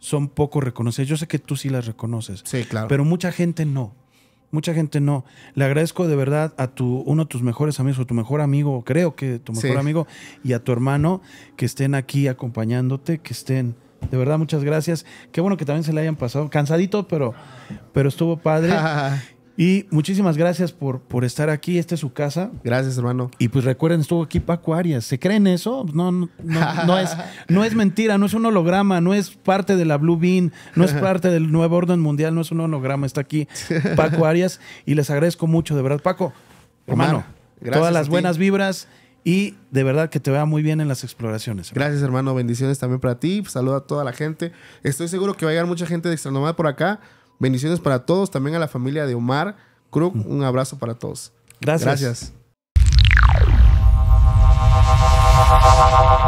son poco reconocidas. Yo sé que tú sí las reconoces. Sí, claro. Pero mucha gente no. Mucha gente no. Le agradezco de verdad a tu, uno de tus mejores amigos, o tu mejor amigo, creo que tu mejor amigo, y a tu hermano que estén aquí acompañándote, que estén. De verdad, muchas gracias. Qué bueno que también se le hayan pasado. Cansadito, pero, pero estuvo padre. Y muchísimas gracias por, por estar aquí. Esta es su casa. Gracias, hermano. Y pues recuerden, estuvo aquí Paco Arias. ¿Se creen eso? No, no, no, es, no es mentira, no es un holograma, no es parte de la Blue Bean, no es parte del nuevo orden mundial, no es un holograma. Está aquí Paco Arias y les agradezco mucho, de verdad. Paco, hermano, gracias todas las buenas vibras. Y de verdad que te vea muy bien en las exploraciones. Gracias, hermano. Bendiciones también para ti. Saluda a toda la gente. Estoy seguro que va a llegar mucha gente de Extranomada por acá. Bendiciones para todos, también a la familia de Omar Krug. Un abrazo para todos. Gracias. Gracias.